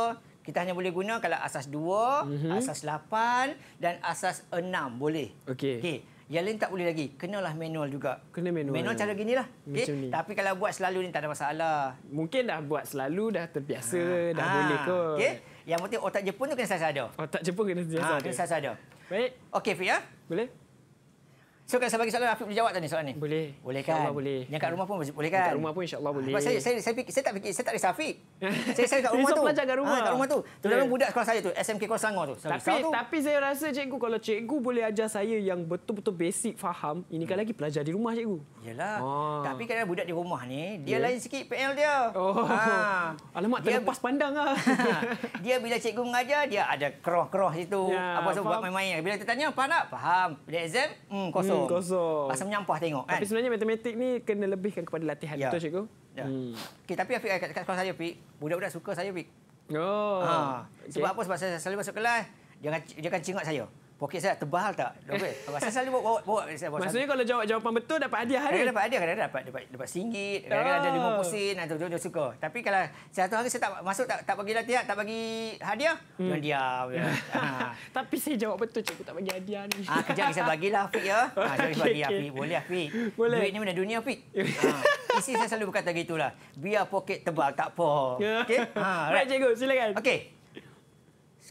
kita hanya boleh guna kalau asas 2, mm -hmm. asas 8 dan asas 6 boleh. Okey. Okey. Yang lain tak boleh lagi. Kenalah manual juga. Kena manual. Manual cara ginilah. Okey. Eh, tapi kalau buat selalu ni tak ada masalah. Mungkin dah buat selalu dah terbiasa, ha. dah ha. boleh kot. Okay, ya. Yang penting otak Jepun tu kena sentiasa ada. Otak Jepun kena ah, sentiasa ha, ada. Kena sentiasa ada. Baik. Okey, Fia. Ya? Boleh. So kalau saya bagi soalan Afiq boleh jawab tak soalan ni? Boleh. Boleh kan? Allah, boleh. Yang kat rumah pun boleh kan? kat rumah pun insya-Allah ah, boleh. Sebab saya, saya saya saya saya tak fikir saya tak risau Afiq. saya saya kat rumah tu. Saya kat rumah. Ha, rumah tu. Tu dalam budak sekolah saya tu, SMK Kuala Selangor tu. tapi tu. tapi saya rasa cikgu kalau cikgu boleh ajar saya yang betul-betul basic faham, ini kan hmm. lagi pelajar di rumah cikgu. Yalah. Ha. Ah. Tapi kadang budak di rumah ni, dia yeah. lain sikit PL dia. Oh. Ha. Alamak dia, terlepas pandang ah. dia bila cikgu mengajar, dia ada keroh-keroh situ. Ya, apa sebab buat main-main. Bila tertanya, faham tak? Faham. Dia exam, hmm, kosong. Hmm. Kosong. kosong. Rasa menyampah tengok kan. Tapi sebenarnya matematik ni kena lebihkan kepada latihan. Ya. Betul cikgu? Ya. Hmm. Okay, tapi Afiq kat, kat saya, Afiq. Budak-budak suka saya, Afiq. Oh. Ha. Sebab okay. apa? Sebab saya selalu masuk kelas, Jangan, jangan dia cingat saya poket saya tebal tak? Okey. Rasa selalu bawa bawa, saya bawa. Maksudnya kalau jawab jawapan betul dapat hadiah hari. Dapat hadiah kadang-kadang dapat dapat dapat singgit, ah. kadang-kadang ada 50 sen atau dia suka. Tapi kalau satu hari saya tak masuk tak tak bagi latihan, tak bagi hadiah, hmm. dia diam. Tapi saya jawab betul cikgu tak bagi hadiah ni. Ah ha, kejap saya bagilah Afiq ya. Ah saya bagi okay. Afiq, boleh Afiq. Boleh. Duit ni mana dunia Afiq. ha. Ah, Isi saya selalu berkata gitulah. Biar poket tebal tak apa. Ya. Okey. Ha, ah, right. Baik cikgu, silakan. Okey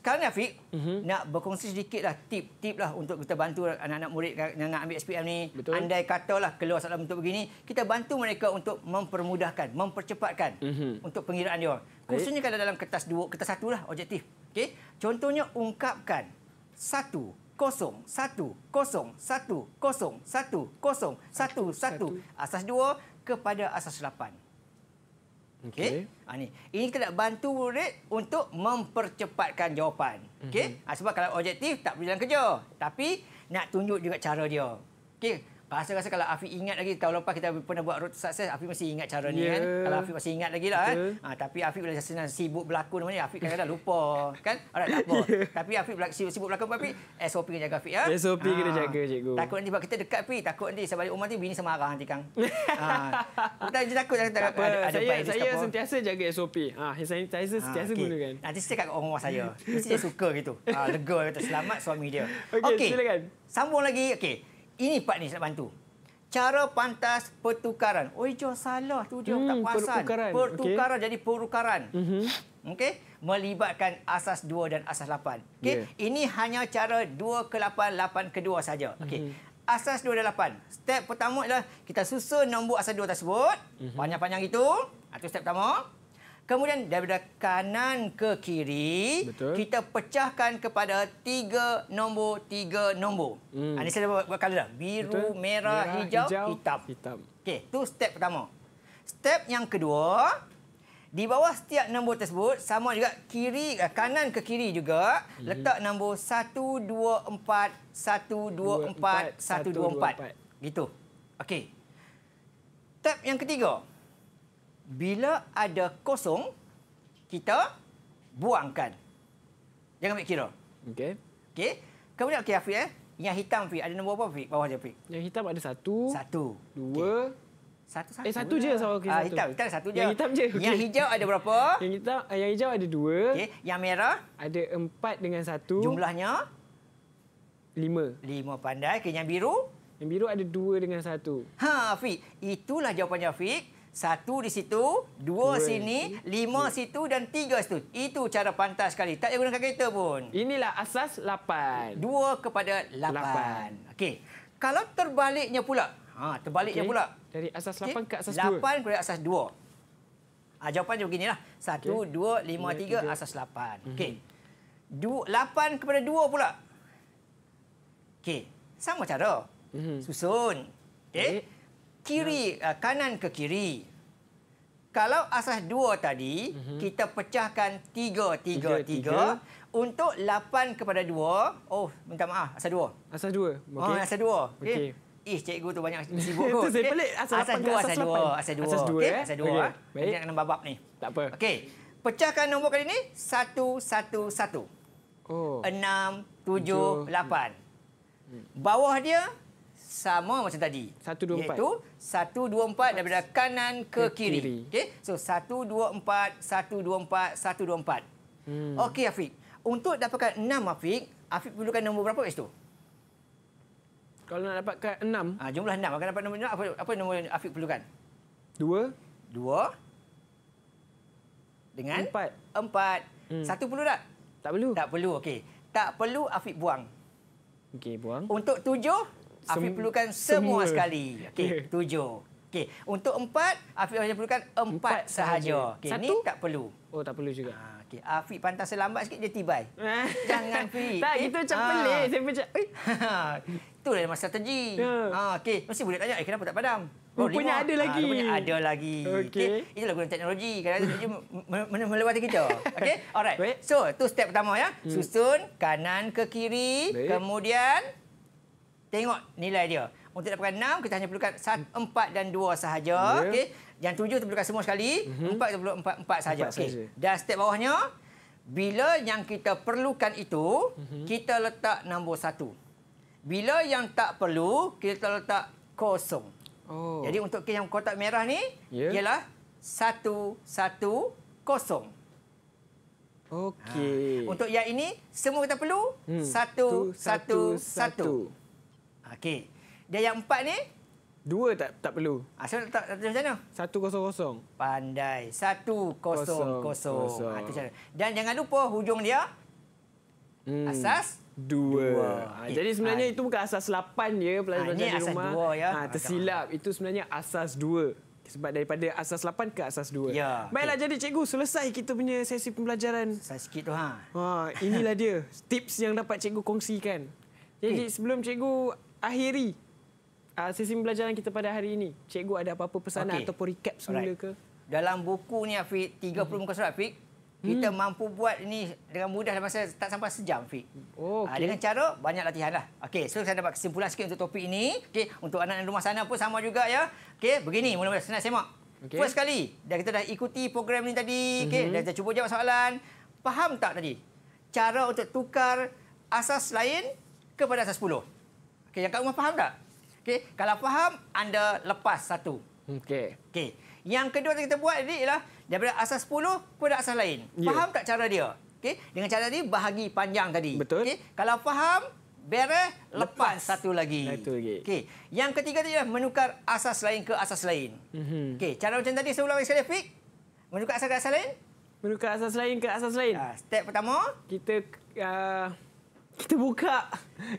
sekarang ni Afiq, mm-hmm. nak berkongsi sedikit lah tip-tip lah untuk kita bantu anak-anak murid kan, yang nak ambil SPM ni. Betul. Andai kata lah keluar salah bentuk begini, kita bantu mereka untuk mempermudahkan, mempercepatkan mm-hmm. untuk pengiraan dia. Khususnya kalau dalam kertas dua, kertas satu lah objektif. Okay? Contohnya ungkapkan satu kosong, satu kosong, satu kosong, satu kosong, satu, satu, satu, satu. asas dua kepada asas lapan. Okey. Okay. Ha, ah, ni. Ini kita nak bantu murid untuk mempercepatkan jawapan. Okey. Mm -hmm. ha, sebab kalau objektif tak berjalan kerja. Tapi nak tunjuk juga cara dia. Okey. Pasal rasa kalau Afi ingat lagi tahun lepas kita pernah buat road success, Afi masih ingat cara yeah. ni kan. Kalau Afi masih ingat lagi lah. Kan? Ha, tapi Afi bila senang sibuk berlakon namanya, Afi kadang-kadang lupa. Kan? Alright, tak apa. Yeah. Tapi Afi sibuk berlakon pun, Afi SOP kena jaga Afi. Ya? SOP ha. kena ah. jaga, cikgu. Takut nanti sebab kita dekat, Afi. Takut nanti saya balik rumah nanti, bini semarah nanti, Kang. ha. Kita je takut. takut, takut ada, ada saya ah, saya sentiasa jaga SOP. Ha, sanitizer sentiasa ha, okay. gunakan. Nanti saya cakap orang rumah saya. Mesti dia suka gitu. Ha, lega, kata selamat suami dia. Okey, okay. silakan. Sambung lagi. Okey ini part ni nak bantu. Cara pantas pertukaran. Oh, itu salah tu dia hmm, tak puasan. Pertukaran, pertukaran okay. jadi perukaran. Mm -hmm. okay? Melibatkan asas 2 dan asas 8. Okay? Yeah. Ini hanya cara 2 ke 8, 8 ke 2 saja. Okay. Mm -hmm. Asas 2 dan 8. Step pertama ialah kita susun nombor asas 2 tersebut. Mhm. Panjang-panjang mm -hmm. itu. Itu step pertama. Kemudian daripada kanan ke kiri, Betul. kita pecahkan kepada tiga nombor, tiga nombor. Hmm. Ini ha, saya buat warna dah. Biru, merah, merah, hijau, hijau hitam. hitam. Okey, tu step pertama. Step yang kedua, di bawah setiap nombor tersebut, sama juga kiri eh, kanan ke kiri juga, kiri. Hmm. letak nombor 1, 2, 4, 1, 2, 4, 1, 2, 4. Gitu. Okey. Step yang ketiga bila ada kosong, kita buangkan. Jangan ambil kira. Okey. Okey. Kemudian, okey, Afiq. Eh? Yang hitam, Afiq. Ada nombor apa, Afiq? Bawah dia, Afiq. Yang hitam ada satu. Satu. Dua. Okay. Satu, satu. Eh, satu je. Lah. Soal, okay, ah, satu. hitam, hitam satu je. Yang hitam je. Okay. Yang hijau ada berapa? yang hitam, eh, yang hijau ada dua. Okey. Yang merah? Ada empat dengan satu. Jumlahnya? Lima. Lima pandai. Okay. Yang biru? Yang biru ada dua dengan satu. Ha, Afiq. Itulah jawapannya, Afiq. Satu di situ, dua, dua sini, lima dua. situ dan tiga situ. Itu cara pantas sekali. Tak guna kereta pun. Inilah asas lapan. Dua kepada lapan. lapan. Okey. Kalau terbaliknya pula. Ha, terbaliknya okay. pula. Dari asas lapan ke asas lapan dua? Lapan kepada asas dua. Ha, jawapannya beginilah. Satu, okay. dua, lima, dua, tiga, tiga, asas lapan. Mhm. Okey. Lapan kepada dua pula. Okey. Sama cara. Mm -hmm. Susun. Okey. Okay kiri uh, kanan ke kiri. Kalau asas dua tadi mm -hmm. kita pecahkan tiga tiga tiga, tiga. untuk lapan kepada dua. Oh, minta maaf asas dua. Asas dua. Ah, okay. Oh, asas dua. Okay. okay. Ih, eh, eh, cikgu tu banyak sibuk. Itu saya eh, pelik asas, asas, asas dua asas dua asas dua. Asas dua. Okay. Asas dua. Okay. Okay. Baik. Kena babak ni. Tak apa. Okey. Pecahkan nombor kali ini. Satu, satu, satu. Oh. Enam, tujuh, tujuh. lapan. Hmm. Bawah dia, sama macam tadi. 1 2 4. Itu 1 2 4 daripada kanan ke, ke kiri. kiri. Okey. So 1 2 4 1 2 4 1 2 4. Hmm. Okey Afiq. Untuk dapatkan 6 Afiq, Afiq perlukan nombor berapa guys tu? Kalau nak dapatkan 6. Ah ha, jumlah 6. Kalau dapat nombor apa apa nombor yang Afiq perlukan? 2 2 dengan empat. Empat. Hmm. Satu perlu tak? Tak perlu. Tak perlu. Okey. Tak perlu Afiq buang. Okey, buang. Untuk tujuh? Afif Sem- perlukan semua, semua sekali. Okey, okay. tujuh. Okey, untuk empat, Afif hanya perlukan empat, empat sahaja. Okey, ni tak perlu. Oh, tak perlu juga. Ah, okey, Afif pantas selambat sikit dia tibai. Jangan pergi. Tak, itu macam ha. pelik. Ah. Saya macam, oi. Itu dah strategi. Yeah. Ya. Ha, okey. Mesti boleh tanya, eh, kenapa tak padam? Oh, oh punya ada lagi. Ha, ah, punya ada lagi. Okey. Okay. Itulah guna teknologi. Kadang-kadang dia men- melewati kita. Okey, alright. So, tu step pertama ya. Hmm. Susun kanan ke kiri. Baik. Kemudian, tengok nilai dia. Untuk dapatkan enam kita hanya perlukan satu hmm. empat dan dua sahaja. Yeah. Okay. Yang tujuh kita perlukan semua sekali. Mm -hmm. empat kita perlukan 4, 4 sahaja. 4 okay. Dan step bawahnya, bila yang kita perlukan itu, mm -hmm. kita letak nombor satu, Bila yang tak perlu, kita letak kosong. Oh. Jadi untuk yang kotak merah ni yeah. ialah satu satu kosong. Okey. Ha. Untuk yang ini, semua kita perlu, hmm. satu satu satu. Okey. Dia yang empat ni? Dua tak tak perlu. Ah, so, tak, tak, macam mana? Satu kosong kosong. Pandai. Satu kosong kosong. kosong. kosong. Ah, Dan jangan lupa hujung dia. Hmm. Asas? Dua. dua. Ha, jadi sebenarnya Ay. Ah, itu bukan asas lapan dia pelajar-pelajar di asas rumah. Dua, ya. ha, tersilap. Itu sebenarnya asas dua. Sebab daripada asas lapan ke asas dua. Ya. Baiklah, okay. jadi cikgu selesai kita punya sesi pembelajaran. Selesai sikit tu. Ha. Ha, inilah dia tips yang dapat cikgu kongsikan. Jadi okay. sebelum cikgu akhiri uh, sesi pembelajaran kita pada hari ini. Cikgu ada apa-apa pesanan okay. ataupun recap semula Alright. ke? Dalam buku ni Afiq, 30 hmm. muka surat Afiq, kita hmm. mampu buat ini dengan mudah dalam masa tak sampai sejam Afiq. Oh, ah, okay. uh, dengan cara banyak latihan lah. Okay, so saya dapat kesimpulan sikit untuk topik ini. Okey, untuk anak-anak rumah sana pun sama juga ya. Okey, begini mula-mula senang semak. Okay. First sekali, dah kita dah ikuti program ni tadi, okey, mm-hmm. dah cuba jawab soalan. Faham tak tadi? Cara untuk tukar asas lain kepada asas 10. Okey, yang kat rumah faham tak? Okey, kalau faham, anda lepas satu. Okey. Okey. Yang kedua yang kita buat ni ialah daripada asas 10 kepada asas lain. Yeah. Faham tak cara dia? Okey, dengan cara ni bahagi panjang tadi. Betul. Okey, kalau faham, bere lepas, satu lagi. Satu lagi. Okay. Yang ketiga tadi ialah menukar asas lain ke asas lain. Mm -hmm. Okey, cara macam tadi saya ulang sekali fik. Menukar asas ke asas lain? Menukar asas lain ke asas lain. Uh, step pertama, kita uh, kita buka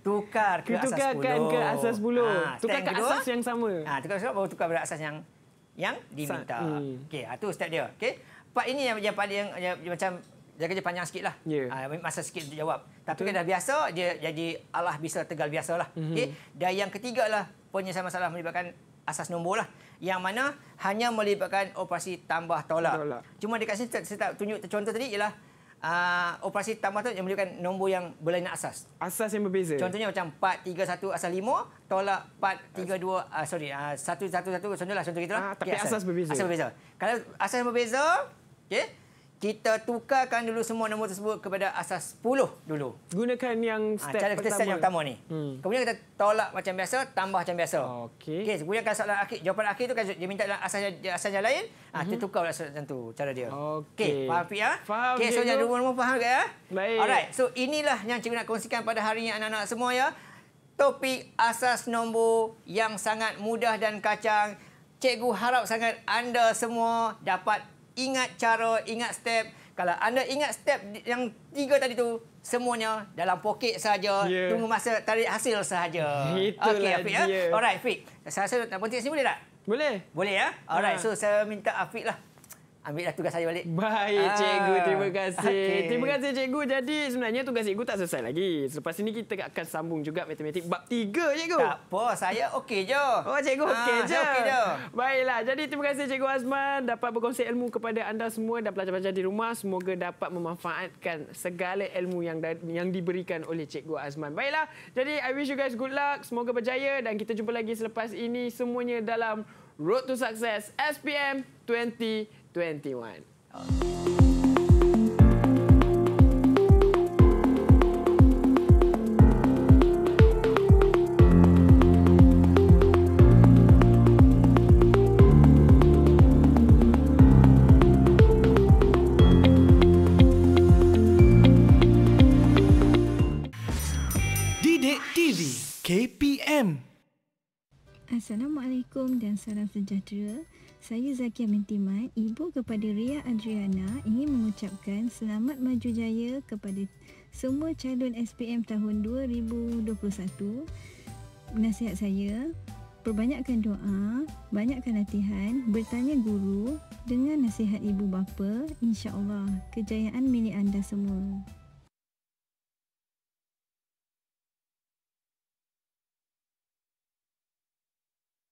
tukar ke kita asas 10. ke asas 10. Ha, ah, tukar ke asas yang sama. Ha, tukar asas baru tukar pada asas yang yang diminta. Hmm. Okey, ha, tu step dia. Okey. pak ini yang, yang paling yang, yang, yang macam dia kerja panjang sikit lah. Yeah. Ya. Ha, masa sikit untuk jawab. Tapi Betul. kan dah biasa, dia jadi Allah bisa tegal biasa lah. Mm-hmm. Okay? Dan yang ketiga lah, penyelesaian masalah melibatkan asas nombor lah. Yang mana hanya melibatkan operasi tambah tolak. tolak. Cuma dekat sini, saya tunjuk contoh tadi ialah uh, operasi tambah tu yang menunjukkan nombor yang berlainan asas. Asas yang berbeza. Contohnya macam 431 asal 5 tolak 432 uh, ah, sorry uh, 111 contohlah contoh gitulah. Uh, ah, tapi okay, asas. asas berbeza. Asas berbeza. Kalau asas yang berbeza, okey kita tukarkan dulu semua nombor tersebut kepada asas 10 dulu. Gunakan yang ha, step Cara kita pertama. yang pertama ni. Hmm. Kemudian kita tolak macam biasa, tambah macam biasa. Okey. Okey, gunakan soalan akhir. Jawapan akhir tu kan dia minta dalam asas asas yang lain, ah hmm. kita mhm. tukarlah macam tu cara dia. Okey. Okay. Faham Pia? Faham. Okey, so yang dua nombor faham ke ya? Baik. Alright. So inilah yang cikgu nak kongsikan pada hari ini anak-anak semua ya. Topik asas nombor yang sangat mudah dan kacang. Cikgu harap sangat anda semua dapat ingat cara, ingat step. Kalau anda ingat step yang tiga tadi tu, semuanya dalam poket saja, yeah. tunggu masa tarik hasil sahaja. Itulah okay, ya? dia. Ya? Alright, Afiq. Saya rasa nak berhenti sini boleh tak? Boleh. Boleh ya? Alright, ha. so saya minta Afiq lah ambil lah tugas saya balik. Baik ah, cikgu, terima kasih. Okay. Terima kasih cikgu. Jadi sebenarnya tugas cikgu tak selesai lagi. Selepas ini kita akan sambung juga matematik bab tiga cikgu. Tak apa, saya okey je. Oh cikgu ah, okey je. Okay je. Baiklah. Jadi terima kasih cikgu Azman dapat berkongsi ilmu kepada anda semua dan pelajar-pelajar di rumah. Semoga dapat memanfaatkan segala ilmu yang yang diberikan oleh cikgu Azman. Baiklah. Jadi I wish you guys good luck. Semoga berjaya dan kita jumpa lagi selepas ini semuanya dalam Road to Success SPM 20 KPM Assalamualaikum dan salam sejahtera. Saya Zakia binti Mat, ibu kepada Ria Adriana ingin mengucapkan selamat maju jaya kepada semua calon SPM tahun 2021. Nasihat saya, perbanyakkan doa, banyakkan latihan, bertanya guru, dengan nasihat ibu bapa, insya-Allah kejayaan milik anda semua.